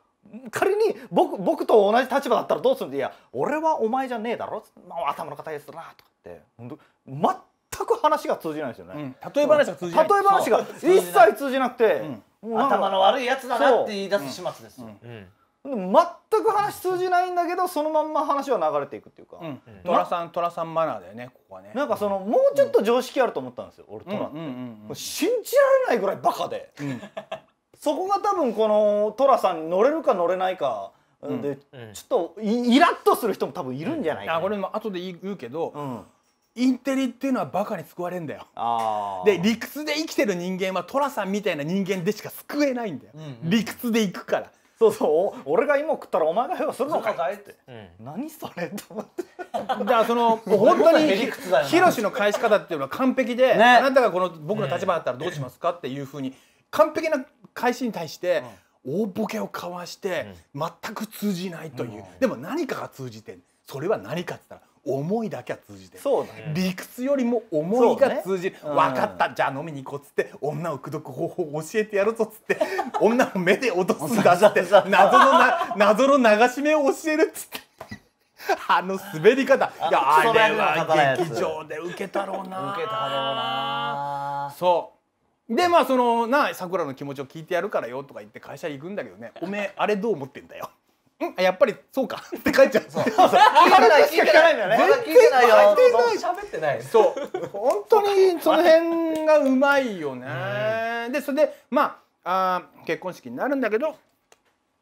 Speaker 3: 仮に僕僕と同じ立場だったらどうするんでいや俺はお前じゃねえだろ、まあ、頭の硬いやつだなとかって本当全く話が通じないですよね、うん、例え話が通じない例え話が一切通じなくて、
Speaker 2: うん、頭の悪いやつだなって言い出す始末ですよ、うん
Speaker 3: 全く話通じないんだけどそのまんま話は流れていくっていうか、
Speaker 4: うん、トさん寅さんマナーだよねここはねなん
Speaker 3: かその、もうちょっと常識あると思ったん
Speaker 4: ですよ、俺トラって、
Speaker 3: 信じられないぐらいバカで、そこが多分この寅さんに乗
Speaker 4: れるか乗れないかで、うんうん、ちょっとイラッとする人も多分いるんじゃないかな、うん、も後で言うけど、インテリっていうのはバカに救われんだよで理屈で生きてる人間は寅さんみたいな人間でしか救えないんだよ、うんうん、理屈でいくからそうそう俺が芋食ったらお前が用するのかい
Speaker 3: って、うん、何それと思って
Speaker 4: だからその本当にヒロシの返し方っていうのは完璧で、ね、あなたがこの僕の立場だったらどうしますかっていうふうに、完璧な返しに対して、大ボケをかわして全く通じないという、でも何かが通じてそれは何かって言ったら思いだけは通じてそう、ね、理屈よりも思いが通じる、ね、分かった、ん、じゃあ飲みに行こうっつって女を口説く方法を教えてやるぞっつって 女を目で落とすんだって謎のな謎の流し目を教えるっつって。あの滑り方いやあれは劇場で受けたろうな受けたろうなそうでまあそのなあさくらの気持ちを聞いてやるからよとか言って会社に行くんだけどねおめえあれどう思ってんだよ。んやっぱりそうか って帰っちゃう。そう。聞いてない聞いてないんだよね。まだ聞いてないよ。喋ってない。そう。本当にその辺がうまいよね。でそれでまああ結婚式になるんだけど、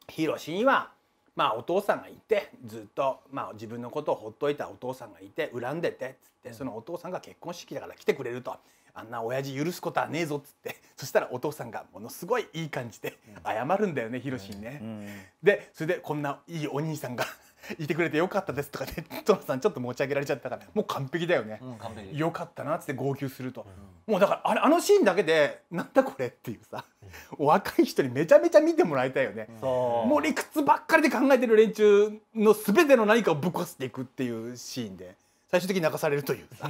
Speaker 4: ヒロシにはまあお父さんがいてずっとまあ自分のことをほっといたお父さんがいて恨んでてでそのお父さんが結婚式だから来てくれると。あんな親父許すことはねえぞっつって そしたらお父さんがものすごいいい感じで謝るんだよねヒロシにね。うんうん、でそれでこんないいお兄さんが いてくれてよかったですとかね トラさんちょっと持ち上げられちゃったからもう完璧だよね、うん、よかったなっつって号泣すると、もうだからあれあのシーンだけでなんだこれっていうさ、お若い人にめちゃめちゃ見てもらいたいよね、もう理屈ばっかりで考えてる連中の全ての何かをぶっ壊していくっていうシーンで最終的に泣かされるというさ。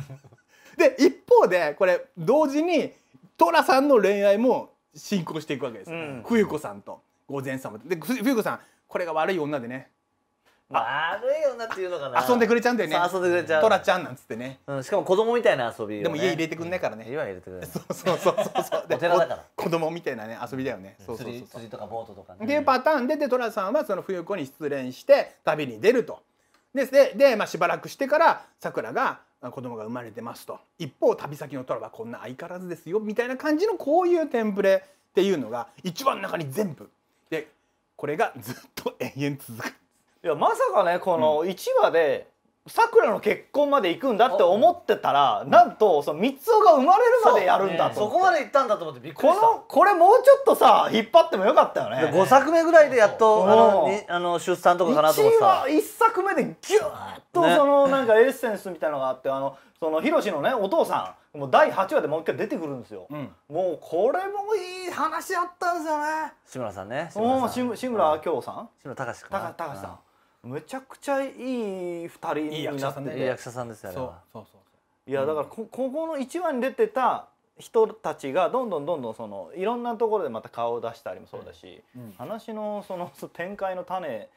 Speaker 4: で一方でこれ同時に寅さんの恋愛も進行していくわけです、うん、冬子さんと御前様で冬子さんこれが悪い女でね悪
Speaker 2: い女っていうのかな遊んでくれちゃうんだよね遊んでくれち
Speaker 4: ゃうトちゃんなんつってね、うん、しかも子供みたいな遊び、ね、でも家入れてくんないからね、うん、家は入れてくれそうそうそうそうそう寺だから子供みたいなね遊びだよね、うん、そうそうそう釣りとかボートとか、ね、っていうパターンででトさんはその冬子に失恋して旅に出るとででで、まあ、しばらくしてから桜が子供が生まれてますと一方旅先のトラはこんな相変わらずですよみたいな感じのこういうテンプレっていうのが一番中に全部でこれがずっと延々続くいやまさかねこの1話でさくらの
Speaker 3: 結婚まで行くんだって思ってたらなんとその三つ男が生まれるまでやるんだとそこ
Speaker 2: まで行ったんだと思ってびっくりこしたのこれもうちょっとさ引っ張ってもよかったよね5作目ぐらいでやっとあのあの出産とかかなと思って1作目でギューッとそのなんか
Speaker 3: エッセンスみたいのがあってあのそのヒロシのねお父さんもう第8話でもう一回出てくるんですよ、うんもうこれもいい話あったんですよね志村さんね志村さん志志さん志村隆史かな高高さん、めちゃくちゃいい2人になっていい役者さんですよねそうそうそういやだからこここの1話に出てた人たちがどんどんどんどんそのいろんなところでまた顔を出したりもそうだし、う
Speaker 4: ん
Speaker 1: う
Speaker 3: ん、話のその展開の種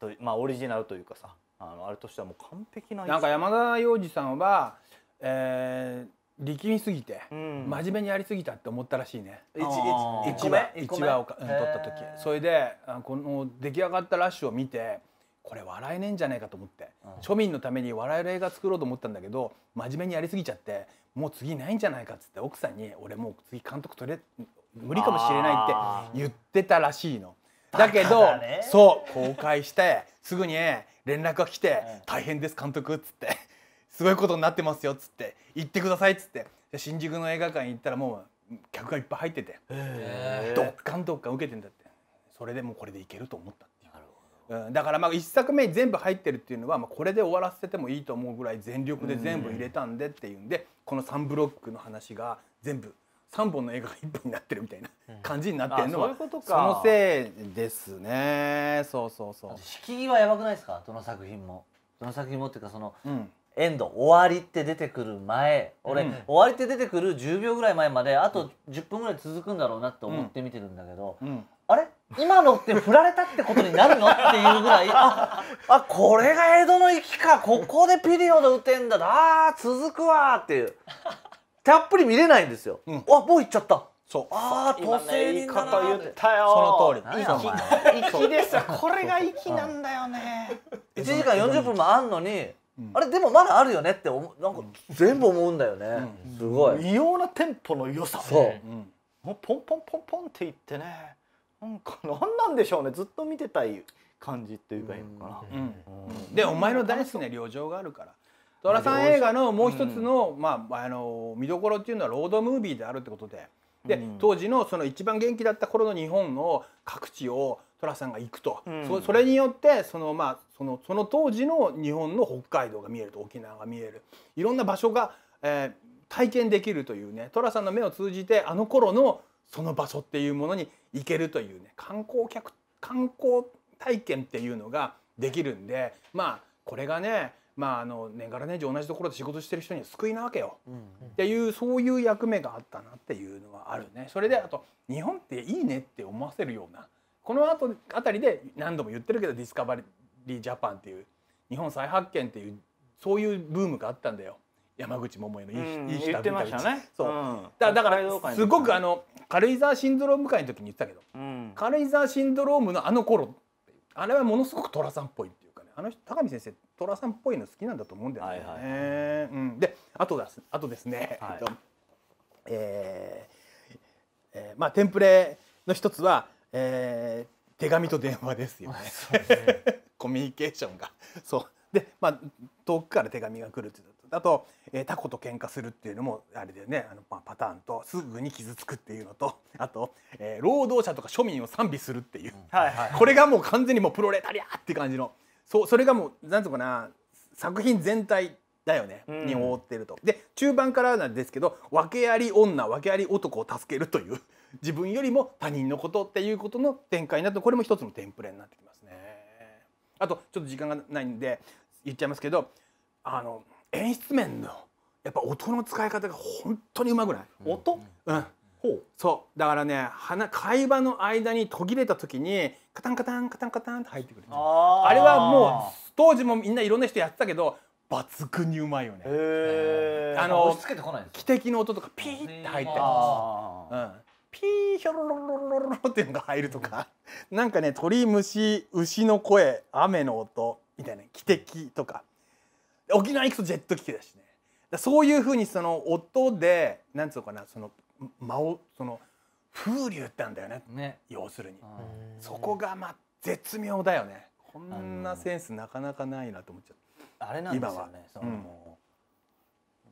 Speaker 3: とまあオリジナルというかさあのあれとしてはもう完
Speaker 4: 璧ななんか山田洋次さんは、えー、力みすぎて、うん、真面目にやりすぎたって思ったらしいね1話を取った時それでこの出来上がったラッシュを見てこれ笑えねえんじゃないかと思って、うん、庶民のために笑える映画作ろうと思ったんだけど真面目にやりすぎちゃってもう次ないんじゃないかっつって奥さんに「俺もう次監督取れ無理かもしれない」って言ってたらしいの。だけど、ね、そう公開してすぐに連絡が来て「大変です監督」っつって「すごいことになってますよ」っつって「行ってください」っつって新宿の映画館行ったらもう客がいっぱい入っててドッカンドッカン受けてんだってそれでもうこれでいけると思ったって。うん、だからまあ1作目に全部入ってるっていうのは、まあ、これで終わらせてもいいと思うぐらい全力で全部入れたんでっていうんで、この3ブロックの話が全部3本の映画が1本になってるみたいな感じになってるのは、そのせいです
Speaker 2: ねそうそうそう引きはやばくないですかどの作品もどの作品もっていうかその、うん、エンド終わりって出てくる前俺、うん、終わりって出てくる10秒ぐらい前まであと10分ぐらい続くんだろうなって思って見てるんだけど、うんあれ今のって振られたってことになるのっていうぐらいああこれが江戸の粋かここでピリオド打てんだあー続くわっていうたっぷり見れないんですよ、うん、あもう行っちゃったそう
Speaker 3: ああ都政に方言ったよその
Speaker 1: 通り粋ですよこれが粋なん
Speaker 3: だよね
Speaker 2: 1時間40分もあんのにあれでもまだあるよねってなんか全部思うんだよね、すごい異様なテンポの
Speaker 3: 良さそ
Speaker 1: う、
Speaker 3: もうポンポンポンポンって言ってねなんか何 なんでしょうねず
Speaker 4: っと見てたい感じっていうかいいのかな、でお前の大好きな旅情があるから寅さん映画のもう一つの,、まあ、あの見どころっていうのはロードムービーであるってことでで、当時のその一番元気だった頃の日本の各地を寅さんが行くと、うん、そそれによってその,、まあ、そのその当時の日本の北海道が見えると沖縄が見えるいろんな場所が、えー、体験できるというね寅さんの目を通じてあの頃のその場所っていうものに行けるというね観光客観光体験っていうのができるんでまあこれがねまあ、あの年がら年中同じところで仕事してる人には救いなわけよ、うんうん、っていうそういう役目があったなっていうのはあるねそれであと日本っていいねって思わせるようなこの後あたりで何度も言ってるけどディスカバリージャパンっていう日本再発見っていうそういうブームがあったんだよ。山口百恵のいい,、うん、いいってましたね。そう、うん、だだからすごくあの軽井沢シンドローム会の時に言ってたけど、うん、軽井沢シンドロームのあの頃あれはものすごく寅さんっぽいっていうかねあの高見先生寅さんっぽいの好きなんだと思うんだよね。はいはいうん、であとだあとですね、はい、えっとえーえー、まあテンプレの一つは、えー、手紙と電話ですよね。ね コミュニケーションがそうでまあ遠くから手紙が来るっていうあと、えー、タコと喧嘩するっていうのもあれでねあの、まあ、パターンとすぐに傷つくっていうのと あと、えー、労働者とか庶民を賛美するっていう、うんはいはい、これがもう完全にもうプロレタリアって感じのそそれがもうなんうかな作品全体だよね、うん、に覆ってると。で中盤からなんですけど訳あり女訳あり男を助けるという 自分よりも他人のことっていうことの展開になってこれも一つのテンプレになってきますね。あとちょっと時間がないんで言っちゃいますけどあの。演出面のやっぱ音の使い方が本当にうまくない、うん、音、うんほうそうだからね花会話の間に途切れた時にカタンカタンカタンカタンって入ってくる
Speaker 1: あれはもう
Speaker 4: 当時もみんないろんな人やってたけど抜群にうまいよねあのけてこない汽笛の音とかピーって入ったり、うん、ピーヒョロロロロロロっていうのが入るとかなんかね鳥虫牛の声雨の音みたいな汽笛とか。沖縄行くとジェット機器だしねだそういうふうにその音でなんつうかなその間をその風流ってなんだよねね要するにそこがまあ絶妙だよねこんなセンスなかなかないなと思っちゃったあれなんですよねその、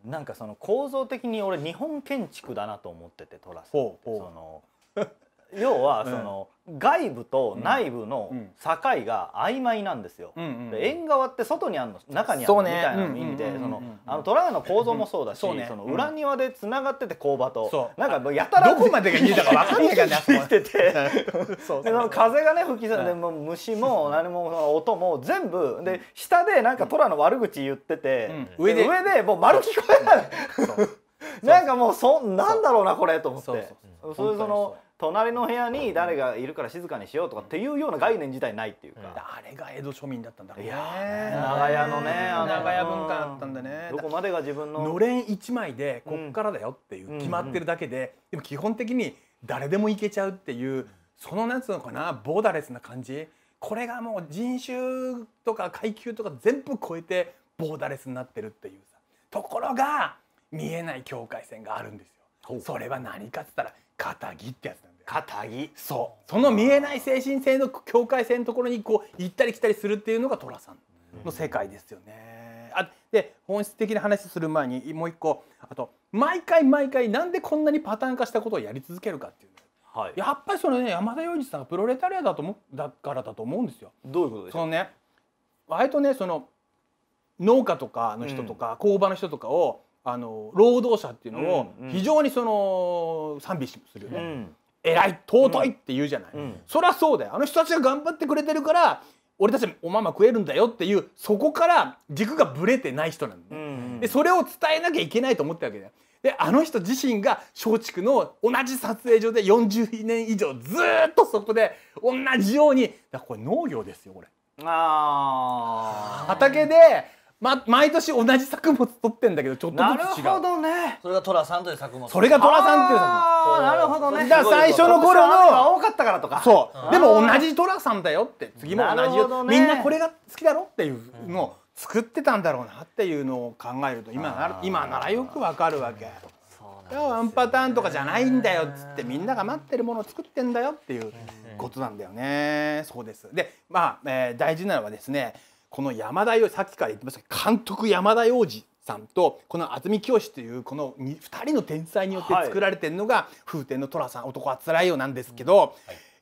Speaker 4: うん、なんかその構造的に俺日本建築だなと思
Speaker 3: っててトラスってその 要はその、外部と内部の境が曖昧なんですよ、縁側って外にあるの中にあるのみたいな意味でそのあのトラの構造もそうだし、その裏庭で繋がってて工場と、うなんかやたらどこま
Speaker 1: でが見えたか分かんないからねあ ててそ
Speaker 3: うで風がね吹きそうでも虫も何も音も全部で下でなんかトラの悪口言ってて、上で上でもう丸聞こえない。なんかもうそなんだろうなこれと思って。そうその隣の部屋に誰がいるから静かにしようとかっていうような
Speaker 4: 概念自体ないっていうか、誰が江戸庶民だったんだろうね長屋のね長屋文化だったんだねどこまでが自分ののれん1枚でこっからだよっていう決まってるだけで、でも基本的に誰でも行けちゃうっていうそのなんつうのかなボーダレスな感じこれがもう人種とか階級とか全部超えてボーダレスになってるっていうさところが見えない境界線があるんですよ。それは何かっつったら肩着ってやつなんだよ肩着そうその見えない精神性の境界線のところにこう行ったり来たりするっていうのが寅さんの世界ですよね。あで本質的な話する前にもう一個あと毎回毎回なんでこんなにパターン化したことをやり続けるかっていうの、はい、やっぱりそのね山田洋次さんがプロレタリアだと思だからだと思うんですよ。どういうことでしょそのね割とねその農家とかの人とか、うん、工場の人とかをあの労働者っていうのを非常にその賛美するよね。うん偉い尊いって言うじゃない、うん、そりゃそうだよあの人たちが頑張ってくれてるから俺たちもおまま食えるんだよっていうそこから軸がぶれてない人なんだ、うん、でそれを伝えなきゃいけないと思ったわけだよであの人自身が松竹の同じ撮影所で40年以上ずっとそこで同じようにだこれ農業ですよこれ。
Speaker 2: あ
Speaker 4: 畑でま、毎年同じ作物取ってんだけどちょっとずつ違うなるほ
Speaker 2: どねそれが寅さんという作物それが寅さんという作
Speaker 4: 物なるほどねだから最初の頃の多かったからとかそうでも同じ寅さんだよって次も同じよ、ね、みんなこれが好きだろっていうのを作ってたんだろうなっていうのを考えると今な今ならよくわかるわけ。ワンパターンとかじゃないんだよっつってみんなが待ってるものを作ってんだよっていうことなんだよね。そうですでまあ、えー、大事なのはですねこの山田洋さっきから言ってますけど監督山田洋次さんとこの渥美清というこの 2, 2人の天才によって作られてるのが「風天の寅さん男はつらいよ」なんですけど、はい、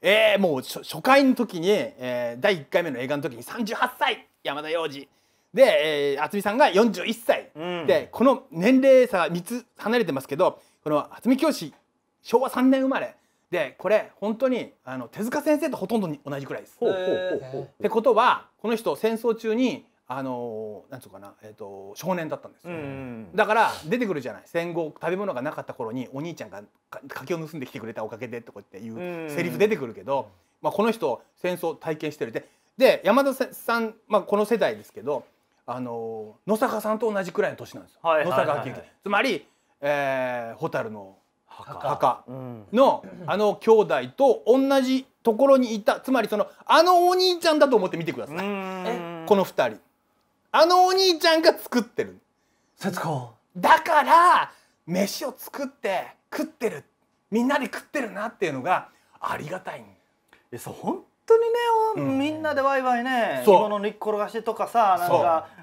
Speaker 4: えー、もう初回の時に、えー、第1回目の映画の時に38歳山田洋次で、えー、渥美さんが41歳、うん、でこの年齢差3つ離れてますけどこの渥美清昭和3年生まれでこれ本当にあの手塚先生とほとんど同じくらいです。ってことはこの人戦争中にあのなんつうかな、えーと、少年だったんですよ、だから出てくるじゃない戦後食べ物がなかった頃にお兄ちゃんが柿を盗んできてくれたおかげでとかっていうセリフ出てくるけど、まあ、この人戦争体験してるでで山田さん、まあ、この世代ですけどあの野坂さんと同じくらいの年なんですよ、野坂昭之。つまりえー、の墓のあの兄弟と同じところにいたつまりそのあのお兄ちゃんだと思って見てくださいこの2人あのお兄ちゃんが作ってる節子だから飯を作って食ってるみんなで食ってるなっていうのがありがたいんえそう本当に
Speaker 3: ね、うん、みんなでワイワイねそうの煮っ転がしとかさ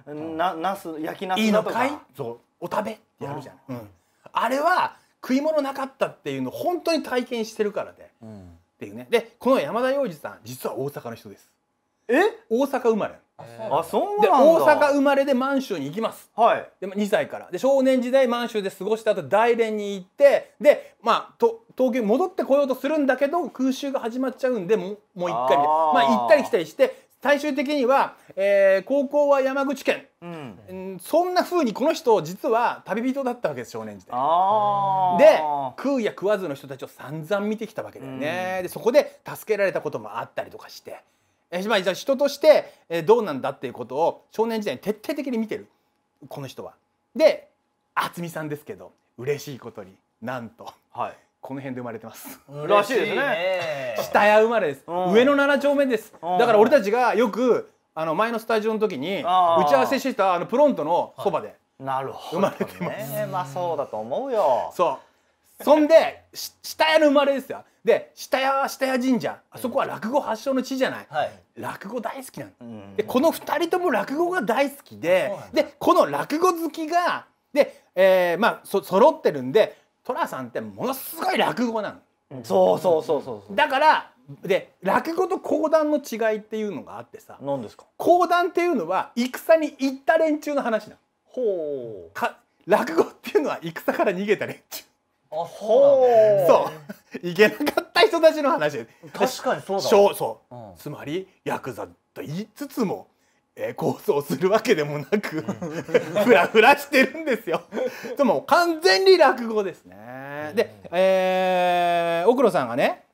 Speaker 3: なんかななす焼
Speaker 4: きなすとかいいのかいそうお食べってやるじゃない、うん、あれは食い物なかったっていうのを本当に体験してるからで、うん、っていうねでこの山田洋次さん実は大阪の人ですえ大阪生まれあそうで大阪生まれで満州に行きます、はい、で2歳からで少年時代満州で過ごした後大連に行ってでまあと東京に戻ってこようとするんだけど空襲が始まっちゃうんでもう一う1回まあ行ったり来たりして最終的には、えー、高校は山口県、うん、そんなふうにこの人実は旅人だったわけです少年時代で食うや食わずの人たちを散々見てきたわけだよね、うん、でそこで助けられたこともあったりとかして、えー、まあ、じゃあ人として、えー、どうなんだっていうことを少年時代に徹底的に見てるこの人は。で渥美さんですけど嬉しいことになんと、はい、この辺で生まれてます。らしいです
Speaker 1: ね。
Speaker 4: 下屋生まれです。上の7丁目です。だから俺たちがよくあの前のスタジオの時に打ち合わせしてたあのプロントのそばで生まれてます。ね、まあそうだと思うよ。そう。そんで下屋の生まれですよ。で下屋は下屋神社あそこは落語発祥の地じゃない、はい、落語大好きなの、うん、でこの2人とも落語が大好きででこの落語好きがで、えー、まあそ揃ってるんで寅さんってものすごい落語なの。そうそうそうそうだからで落語と講談の違いっていうのがあってさ何ですか講談っていうのは戦に行った連中の話なほうか落語っていうのは戦から逃げた連中。
Speaker 2: あほ
Speaker 4: うそう行けなかった人たちの話確かにそうだそうそう、うん、つまりヤクザと言いつつもえー、構想するわけでもなく ふらふらしてるんですよでも完全に落語ですね。で、えー、奥野さんがね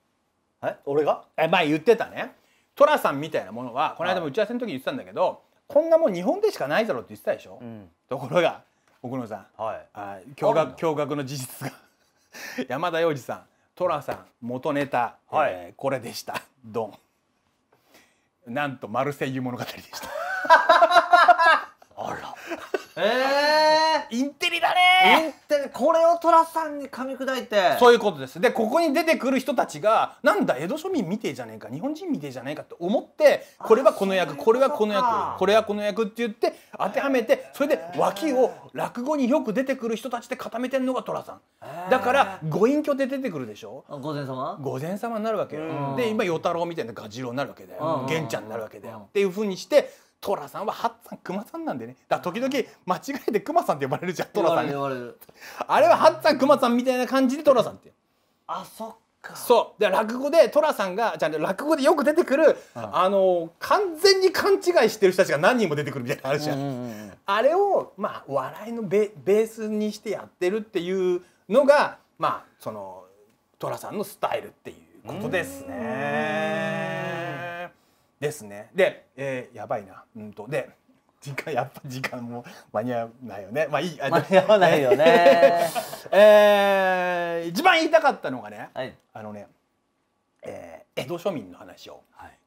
Speaker 4: え俺がえ前言ってたね寅さんみたいなものはこの間も打ち合わせの時に言ってたんだけど、はい、こんなもん日本でしかないだろうって言ってたでしょ、うん、ところが奥野さん、はい、あ驚愕驚愕の事実が 山田洋次さん寅さん元ネタ、はい、えー、これでしたドン。なんとマルセイユ物語でした あら。ええー、インテリだねインテリこれを寅さんに噛み砕いてそういうことですでここに出てくる人たちがなんだ江戸庶民見てじゃねえか日本人見てじゃねえかと思ってこれはこの役これはこの役これはこの役って言って当てはめてそれで脇を落語によく出てくる人たちで固めてるのが寅さんだからご隠居で出てくるでしょう。御前様御前様になるわけよで今与太郎みたいな蛾次郎になるわけだよ源ちゃんになるわけだよっていうふうにして寅さんはハッさん熊さんなんでねだ時々間違えて熊さんって呼ばれるじゃん寅さんがあれはハッさん熊さんみたいな感じで寅さんってあそっかそうで落語で寅さんがじゃ落語でよく出てくる、あの完全に勘違いしてる人たちが何人も出てくるみたいなのあるじゃん,、あれをまあ笑いのベベースにしてやってるっていうのがまあその寅さんのスタイルっていうことですね。ですね。で、えー、やばいな。うんとで時間やっぱ時間も間に合わないよね。まあいい。間に合わないよね。えー、一番言いたかったのがね、はい、あのね、えー、江戸庶民の話を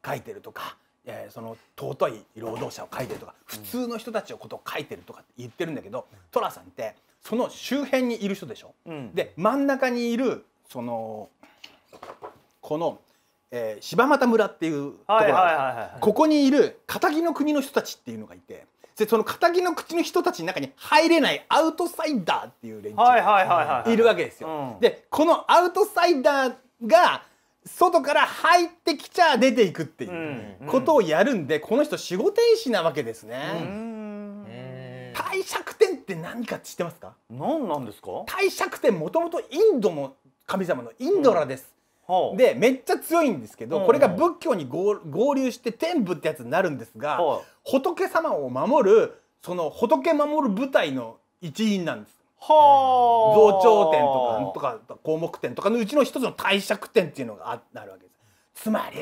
Speaker 4: 書いてるとか。はいえー、その尊い労働者を書いてるとか普通の人たちのことを書いてるとかって言ってるんだけど、寅さんってその周辺にいる人でしょ、うん、で真ん中にいるそのこのえー、柴又村っていうところ、ここにいる敵の国の人たちっていうのがいてでその敵の口の人たちの中に入れないアウトサイダーって
Speaker 3: いう連中がいるわけですよ。
Speaker 4: でこのアウトサイダーが外から入ってきちゃ出ていくっていうことをやるんで、この人守護天使なわけですね。うん帝釈天って何か知ってますか？何なんですか？帝釈天もともとインドの神様のインドラです。でめっちゃ強いんですけど、これが仏教に合流して天部ってやつになるんですが、仏様を守るその仏守る部隊の一員なんです。
Speaker 3: は増長点
Speaker 4: とかとか項目点とかのうちの一つの帝釈点っていうのがあなるわけです。つまり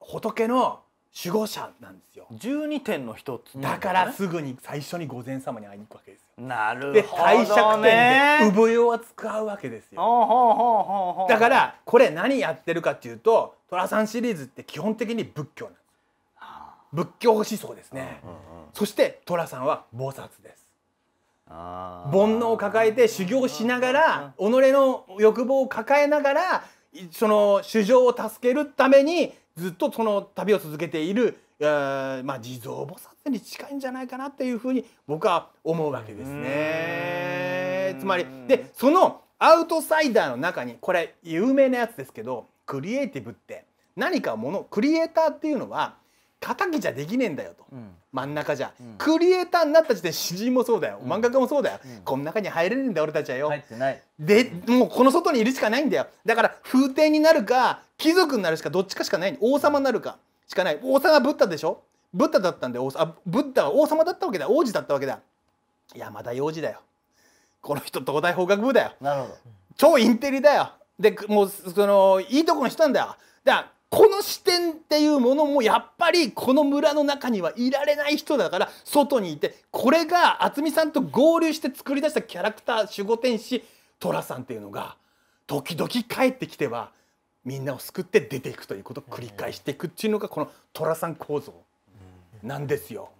Speaker 4: 仏の守護者なんですよ12点の一つ、ね、だからすぐに最初に御前様に会いに行くわけですよなるほど、ね、で帝釈天で産湯を使うわけです
Speaker 3: よだから
Speaker 4: これ何やってるかっていうと寅さんシリーズって基本的に仏教なんです仏教思想ですね、うんうん、そして寅さんは菩薩です煩悩を抱えて修行しながら己の欲望を抱えながらその衆生を助けるためにずっとその旅を続けている、えー、まあ地蔵菩薩に近いんじゃないかなっていうふうに僕は思うわけですね。つまりでそのアウトサイダーの中にこれ有名なやつですけどクリエイティブって何かものクリエイターっていうのは敵じゃできねえんだよと、うん、真ん中じゃ、うん、クリエイターになった時点詩人もそうだよ、うん、漫画家もそうだよ、この中に入れるんだ俺たちはよ入ってなでもうこの外にいるしかないんだよだから風亭になるか貴族になるしかどっちかしかない王様になるかしかない王様ブッダでしょブッダだったんで王あブッダは王様だったわけだ王子だったわけだ山田洋次だよこの人東大法学部だよなるほど超インテリだよでもうそのいいとこの人なんだよだからこの視点っていうものもやっぱりこの村の中にはいられない人だから外にいてこれが渥美さんと合流して作り出したキャラクター守護天使寅さんっていうのが時々帰ってきてはみんなを救って出ていくということを繰り返していくっていうのがこの寅さん構造なんですよ。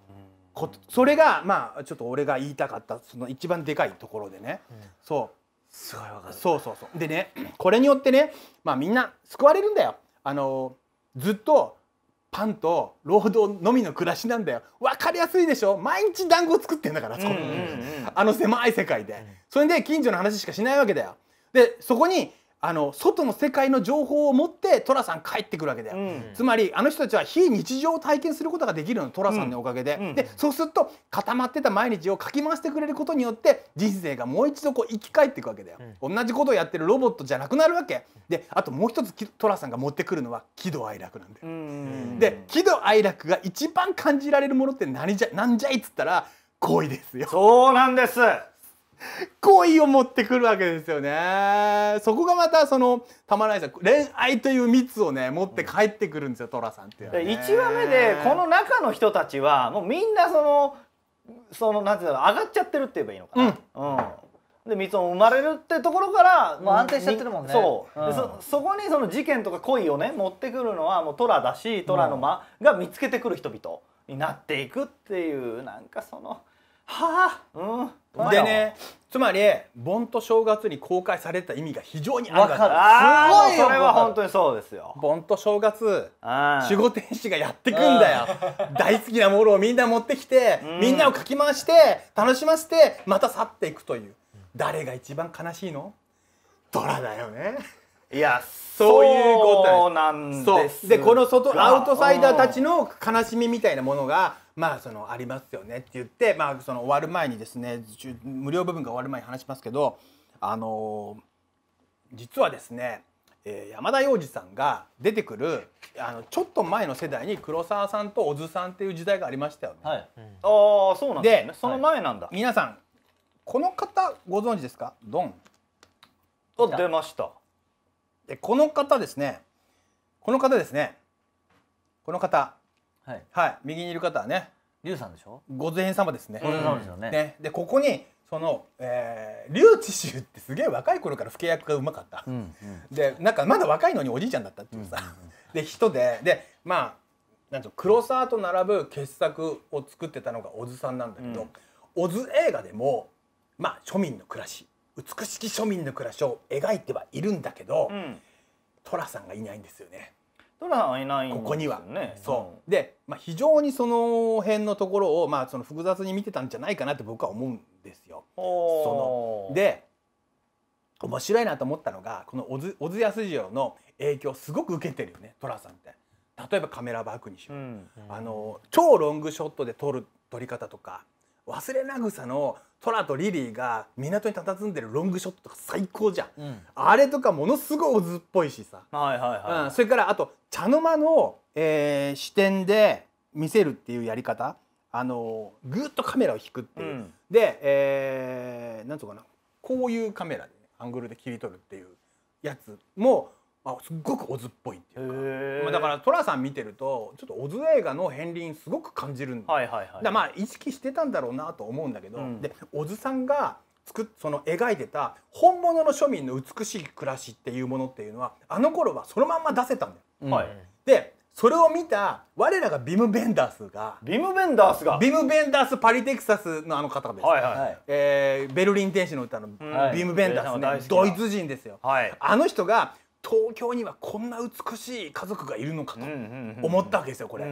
Speaker 4: それがまあちょっと俺が言いたかったその一番でかいところでね、うん、そうすごいわかるそうそうそうでねこれによってねまあみんな救われるんだよあのずっとパンと労働のみの暮らしなんだよ分かりやすいでしょ毎日団子作ってんだからそこ、うんうんうん、あの狭い世界で、それで近所の話しかしないわけだよでそこにあの外の世界の情報を持って寅さん帰ってくるわけだよ、うん、つまりあの人たちは非日常を体験することができるの寅さんのおかげで、うん、でそうすると固まってた毎日をかき回してくれることによって人生がもう一度こう生き返っていくわけだよ、うん、同じことをやってるロボットじゃなくなるわけであともう一つ寅さんが持ってくるのは喜怒哀楽なんだよ、で喜怒哀楽が一番感じられるものって何じゃ何じゃいっつったら恋ですよそうなんです恋を持ってくるわけですよね。そこがまたそのたまらないです恋愛という蜜をね持って帰ってくるんですよ寅さんっていう、ね。
Speaker 3: 1話目でこの中
Speaker 4: の人たちは
Speaker 3: もうみんなそのそのなんていうの上がっちゃってるって言えばいいのかな。うん、うんで三つ生まれるってところから、もう安定しちゃってるもんねそう、うん、そそこにその事件とか恋をね持ってくるのはもう虎だし虎の間が見つけてくる人々になっていくっていうなんかそのは
Speaker 4: あ、うん、でねつまり盆と正月に公開された意味が非常にあるからすごいよそれは本当にそうですよ盆と正月守護天使がやってくんだよ大好きなものをみんな持ってきて、うん、みんなをかき回して楽しませてまた去っていくという誰が一番悲しいのドラだよねいやそういうことな
Speaker 3: んですでこの外アウトサイダーた
Speaker 4: ちの悲しみみたいなものがまあそのありますよねって言って、まあ、その終わる前にですね無料部分が終わる前に話しますけどあの実はですね、えー、山田洋次さんが出てくるあのちょっと前の世代に黒沢さんと小津さんっていう時代がありましたよね。はい、うん、ああそうなんですね。その前なんだ。はい、皆さんこの方ご存知ですか？ドン。あ出ました。でこの方ですね。この方ですね。この方はいはい右にいる方はね龍さんでしょ御前様ですね御前様ですよねねでここにその、えー、リってすげえ若い頃から老け役がうまかった、うんうん、でなんかまだ若いのにおじいちゃんだったっていうさ、うんうんで人ででまあなんと黒沢と並ぶ傑作を作ってたのが小津さんなんだけど、小、津、映画でもまあ庶民の暮らし美しき庶民の暮らしを描いてはいるんだけど、うん、寅さんがいないんですよね。トラさんはいないんですよね。ここにはそう、で、まあ、非常にその辺のところを、まあ、その複雑に見てたんじゃないかなって僕は思うんですよ。そので面白いなと思ったのがこの小津小津安二郎の影響すごく受けてるよね寅さんって。例えばカメラバークにしよう、うんうん、あの超ロングショットで撮る撮り方とか忘れな草のトラとリリーが港に佇んでるロングショットとか最高じゃん、うん、あれとかものすごいオズっぽいしさ、
Speaker 3: はいはいはい、うん、
Speaker 4: それからあと茶の間の、えー、視点で見せるっていうやり方あのぐっとカメラを引くっていう、うん、で、えー、なんとかなこういうカメラで、アングルで切り取るっていうやつもあすっごくオズっぽいっていうか、まあ、だから寅さん見てるとちょっとオズ映画の片鱗すごく感じるんで、はいはいはい、まあ意識してたんだろうなと思うんだけど、うん、でオズさんが作その描いてた本物の庶民の美しい暮らしっていうものっていうのはあの頃はそのまんま出せたんだよ。はい、でそれを見た我らがビム・ベンダースがビム・ベンダースがビム・ベンダースパリ・テキサスのあの方です、はいはい、えー、ベルリン天使の歌のビム・ベンダースね、はい、ドイツ人ですよ、はい、あの人が東京にはこんな美しい家族がいるのかと思ったわけですよこれ。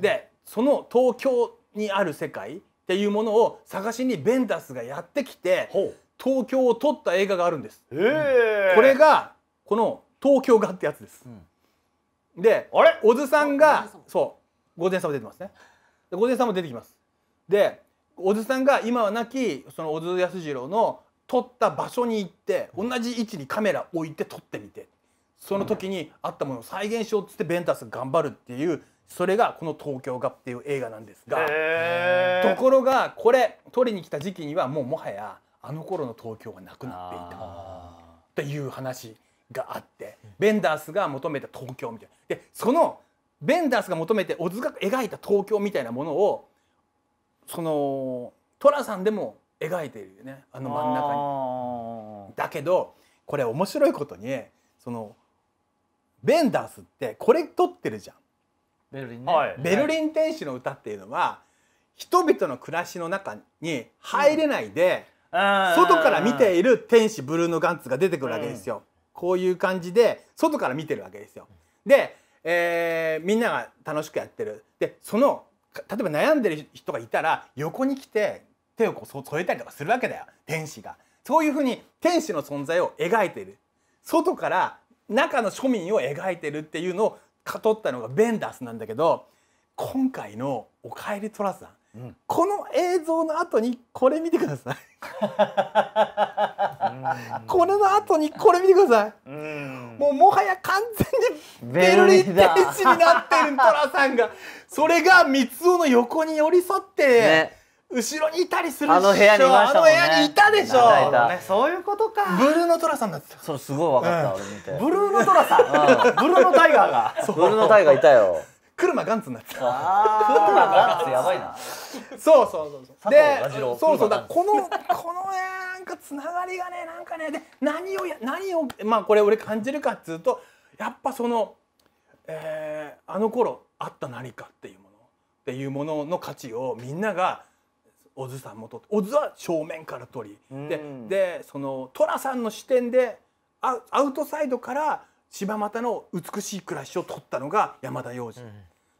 Speaker 4: でその東京にある世界っていうものを探しにベンダスがやってきて東京を撮った映画があるんです。これがこの東京画ってやつです。うん、で、あれ、小津さんが、そう、御前も出てますね。で、さんも出てきます。で、小津さんが今は亡きその小津安二郎の撮った場所に行って同じ位置にカメラ置いて撮ってみてその時にあったものを再現しようっつってベンタス頑張るっていうそれがこの「東京が」っていう映画なんですがところがこれ撮りに来た時期にはもうもはやあの頃の東京はなくなっていたという話があってベンダースが求めた東京みたいな。でそのベンダースが求めて小塚が描いた東京みたいなものをその寅さんでも描いているよねあの真ん中に。だけどこれ面白いことにそのベンダースってこれ撮ってるじゃん。ベルリン、ねはい、ベルリン天使の歌っていうのは人々の暮らしの中に入れないで、うん、外から見ている天使ブルーノ・ガンツが出てくるわけですよ。うん、こういう感じで外から見てるわけですよ。で、えー、みんなが楽しくやってる。でその例えば悩んでる人がいたら横に来て手をこう添えたりとかするわけだよ天使が。そういうふうに天使の存在を描いてる外から中の庶民を描いてるっていうのを語ったのがベンダースなんだけど今回の「おかえりトラさん」うん、この映像の後にこれ見てくださいこれの後にこれ見てください
Speaker 1: うん、
Speaker 4: もうもはや完
Speaker 1: 全にベルリン天使にな
Speaker 4: ってる寅さんがそれが三つ男の横に寄り添って、ね後ろにいたりするあの部屋にいましたもんねあの部屋にいたでしょ、ね、そういうことかブルーのトラさんだったそうすごい分かった、俺見てブルーのトラさん、
Speaker 2: ブルーのタイガーがブルーのタイガーいたよ
Speaker 4: 車ガンツになってた車ガンツやばいなそうそうそうそうでそうそうだこのこのなんかつながりがねなんかねで何をや何をまあこれ俺感じるかっつうとやっぱその、えー、あの頃あった何かっていうものっていうものの価値をみんなが小津さんも撮って小津は正面から撮り、うん、ででその寅さんの視点でアアウトサイドから柴又の美しい暮らしを撮ったのが山田洋次、うん、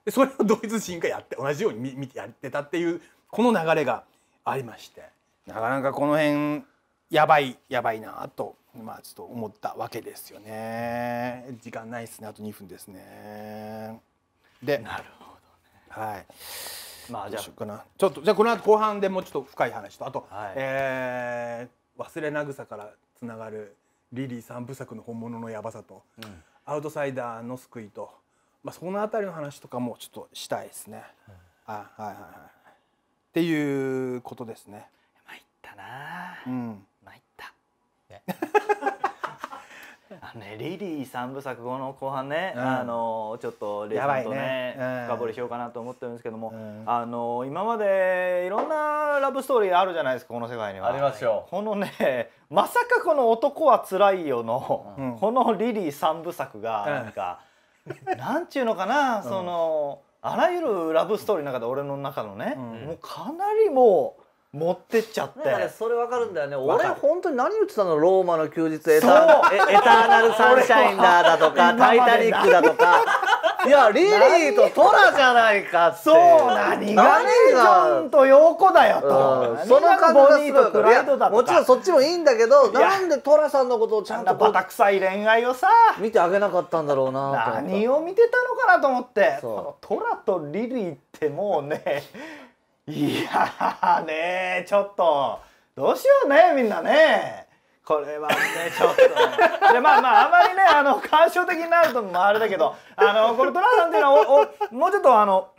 Speaker 4: でそれをドイツ人がやって同じように見てやってたっていうこの流れがありましてなかなかこの辺やばいやばいなとまあちょっと思ったわけですよね時間ないですねあと2分ですねでなるほどねはいまあじゃあちょっとじゃこの後後半でもうちょっと深い話とあと、はい、えー、忘れなぐさからつながるリリー三部作の本物のやばさと、うん、アウトサイダーの救いと、まあ、その辺りの話とかもちょっとしたいですね。うん、あはいはいはいっていうことですね。参った
Speaker 1: な。うん。参った。ね
Speaker 3: ね、リリー三部作後の後半ね、うん、あのちょっとレイさとね、ねうん、深掘りしようかなと思ってるんですけども、うん、あの今までいろんなラブストーリーあるじゃないですかこの世界には。ありますよ。このねまさかこの「男はつらいよの」の、このリリー三部作がなんか、うん、なんちゅうのかな、そのあらゆるラブストーリーの中で俺の中のね、もうかなりもう。持ってっち
Speaker 2: ゃってそれわかるんだよね俺本当に何言ってたのローマの休日エタエターナルサンシャインだだとか「タイタニック」だとかいやリリーとトラじゃないかってそう何がねジョンとヨーコだよと、うん、その感じがすごいもちろんそっちもいいんだけどなんでトラさんのことをちゃんとバタ
Speaker 3: 臭い恋愛をさ見てあげなかったんだろうな何を見てたのかなと思ってトラとリリーってもうねいやねちょっとどうしようねみんなねこれはねちょっと、でまあまああまりねあの感傷的になるともあれだけどあのこれトラさんっていうのはおおもうちょっとあの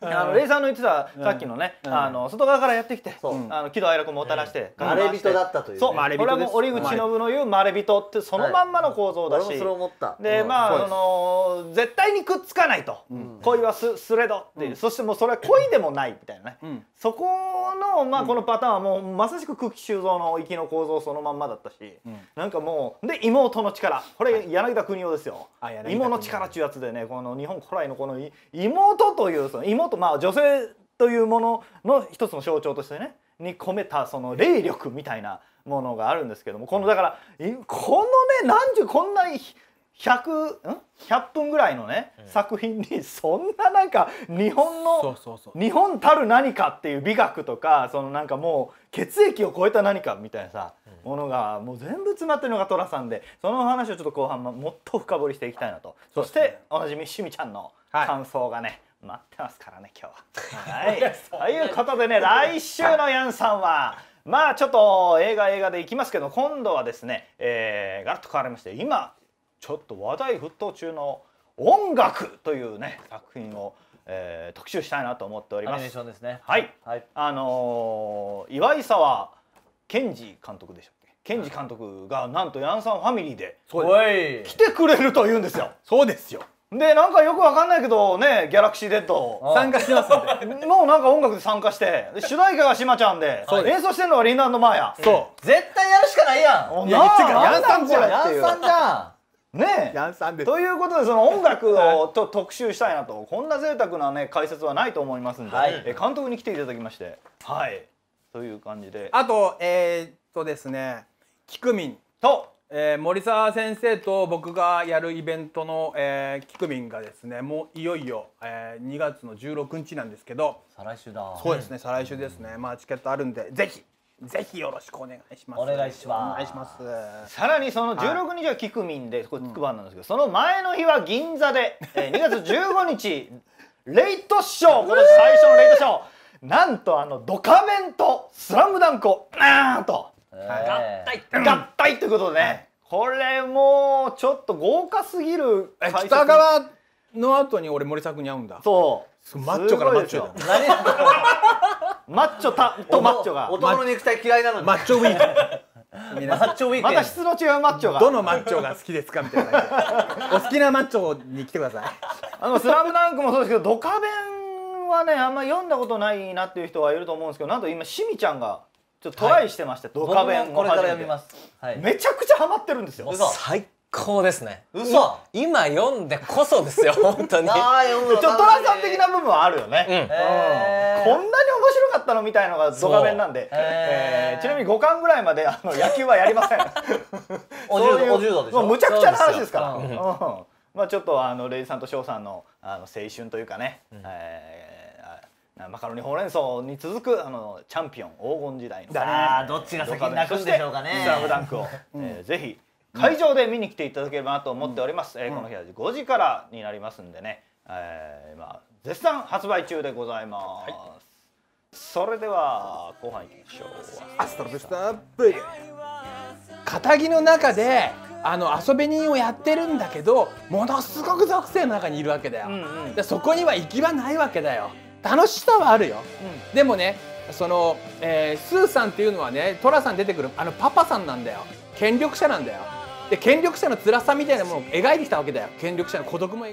Speaker 3: あのレイさんの言ってたさっきのね、あの外側からやってきて、あの喜怒哀楽もたらして、うん、マレビトだったという、そう、これはもう折口信の言うマレビトってそのまんまの構造だし、でまあ、その絶対にくっつかないと、恋はすすれどっていう、そしてもうそれは恋でもないみたいなね、そこのまあこのパターンはもうまさしく空気収蔵の息の構造そのまんまだったし、うなんかもうで妹の力これ柳田邦夫ですよ、妹の力うやつでねこの日本古来のこの妹というその妹とまあ女性というものの一つの象徴としてねに込めたその霊力みたいなものがあるんですけどもこのだからこのね何十こんな 100, ん100分ぐらいのね、作品にそんななんか日本の日本たる何かっていう美学とかそのなんかもう血液を超えた何かみたいなさ、うん、ものがもう全部詰まってるのが寅さんでその話をちょっと後半もっと深掘りしていきたいなとそして、おなじみしみちゃんの感想がね、はい待ってますからね今日は。はい、ということでね来週のヤンさんはまあちょっと映画映画でいきますけど今度はですね、えー、ガラッと変わりまして今ちょっと話題沸騰中の「音楽」というね作品を、えー、特集したいなと思っております。アニメーションですね、はい、はい、あのー、岩井沢健二監督でしたケンジ監督がなんとヤンさんファミリーで来てくれると言うんですよ。そうですよ。でなんかよくわかんないけどねギャラクシーデッド参加します もうなんか音楽で参加して主題歌がしまちゃんで演奏してるのがリンダンドマーやそう絶対やるしかないやんやっヤンさんじゃんヤンさんじゃんねえ。ヤンさんです。ということでその音楽をと特集したいなとこんな贅沢なね解説はないと思いますんで、はい、え監督に来ていただきましてはいという感じであ
Speaker 4: とえっとですねキクミンとえー、森澤先生と僕がやるイベントの、えー、キクミンがですねもういよいよ、えー、2月の16日なんですけど再来週だそうですね再来週ですね、まあチケットあるんでぜひぜひよろしくお願いします。お願いします。さらにその16
Speaker 3: 日はキクミンで、これつくばなんですけど、その前の日は銀座で、えー、2月15日 レイトショー、今年最初のレイトショー。なんとあのドカメンとスラム
Speaker 4: ダンクをうーと合体合体ってことで、ね、これもうちょっと豪華すぎる北川の後に俺森作に会うんだそうマッチョからマッチョ マッチョたとマッチョが男
Speaker 2: の肉体嫌いなのマ
Speaker 4: ッチョウィーク マッチョウィークまた質
Speaker 3: の違うマッチョがどのマッチョが
Speaker 4: 好きですかみたいなお好きなマッチョに来てください
Speaker 3: あのスラムダンクもそうですけどドカベンはねあんま読んだことないなっていう人はいると思うんですけどなんと今しみちゃんがちょっとトライしてました、はい、ドカベンこれから読みます、はい、めちゃくちゃハマってるんですよ最
Speaker 2: 高ですね嘘今読んでこそですよ 本当にああ読むちょ
Speaker 3: っとトラさん的
Speaker 2: な部分はあるよね、
Speaker 3: うん、こんなに面白かったのみたいのがドカベンなんで、えー、ちなみに5巻ぐらいまであの 野球はやりませんお重度う重度でしょむちゃくちゃな話ですから、うん、まあちょっとあのレイさんと翔さんのあの青春というかね、うん、えーマカロニほうれん草に続くあのチャンピオン黄金時代のさあどっちが先に泣くんでしょうかねスラムダンクを、えー、ぜひ会場で見に来ていただければなと思っております、うん、えー、この日は5時からになりますんでね、えー、まあ絶賛発売中でございます、はい、それでは後半いきましょう
Speaker 4: アストロベスタブイ肩着の中であの遊び人をやってるんだけどものすごく属性の中にいるわけだよ、うんうん、でそこには行き場ないわけだよ楽しさはあるよ、うん、でもねその、えー、スーさんっていうのはね寅さん出てくるあのパパさんなんだよ権力者なんだよで権力者の辛さみたいなものを描いてきたわけだよ権力者の孤独も描いて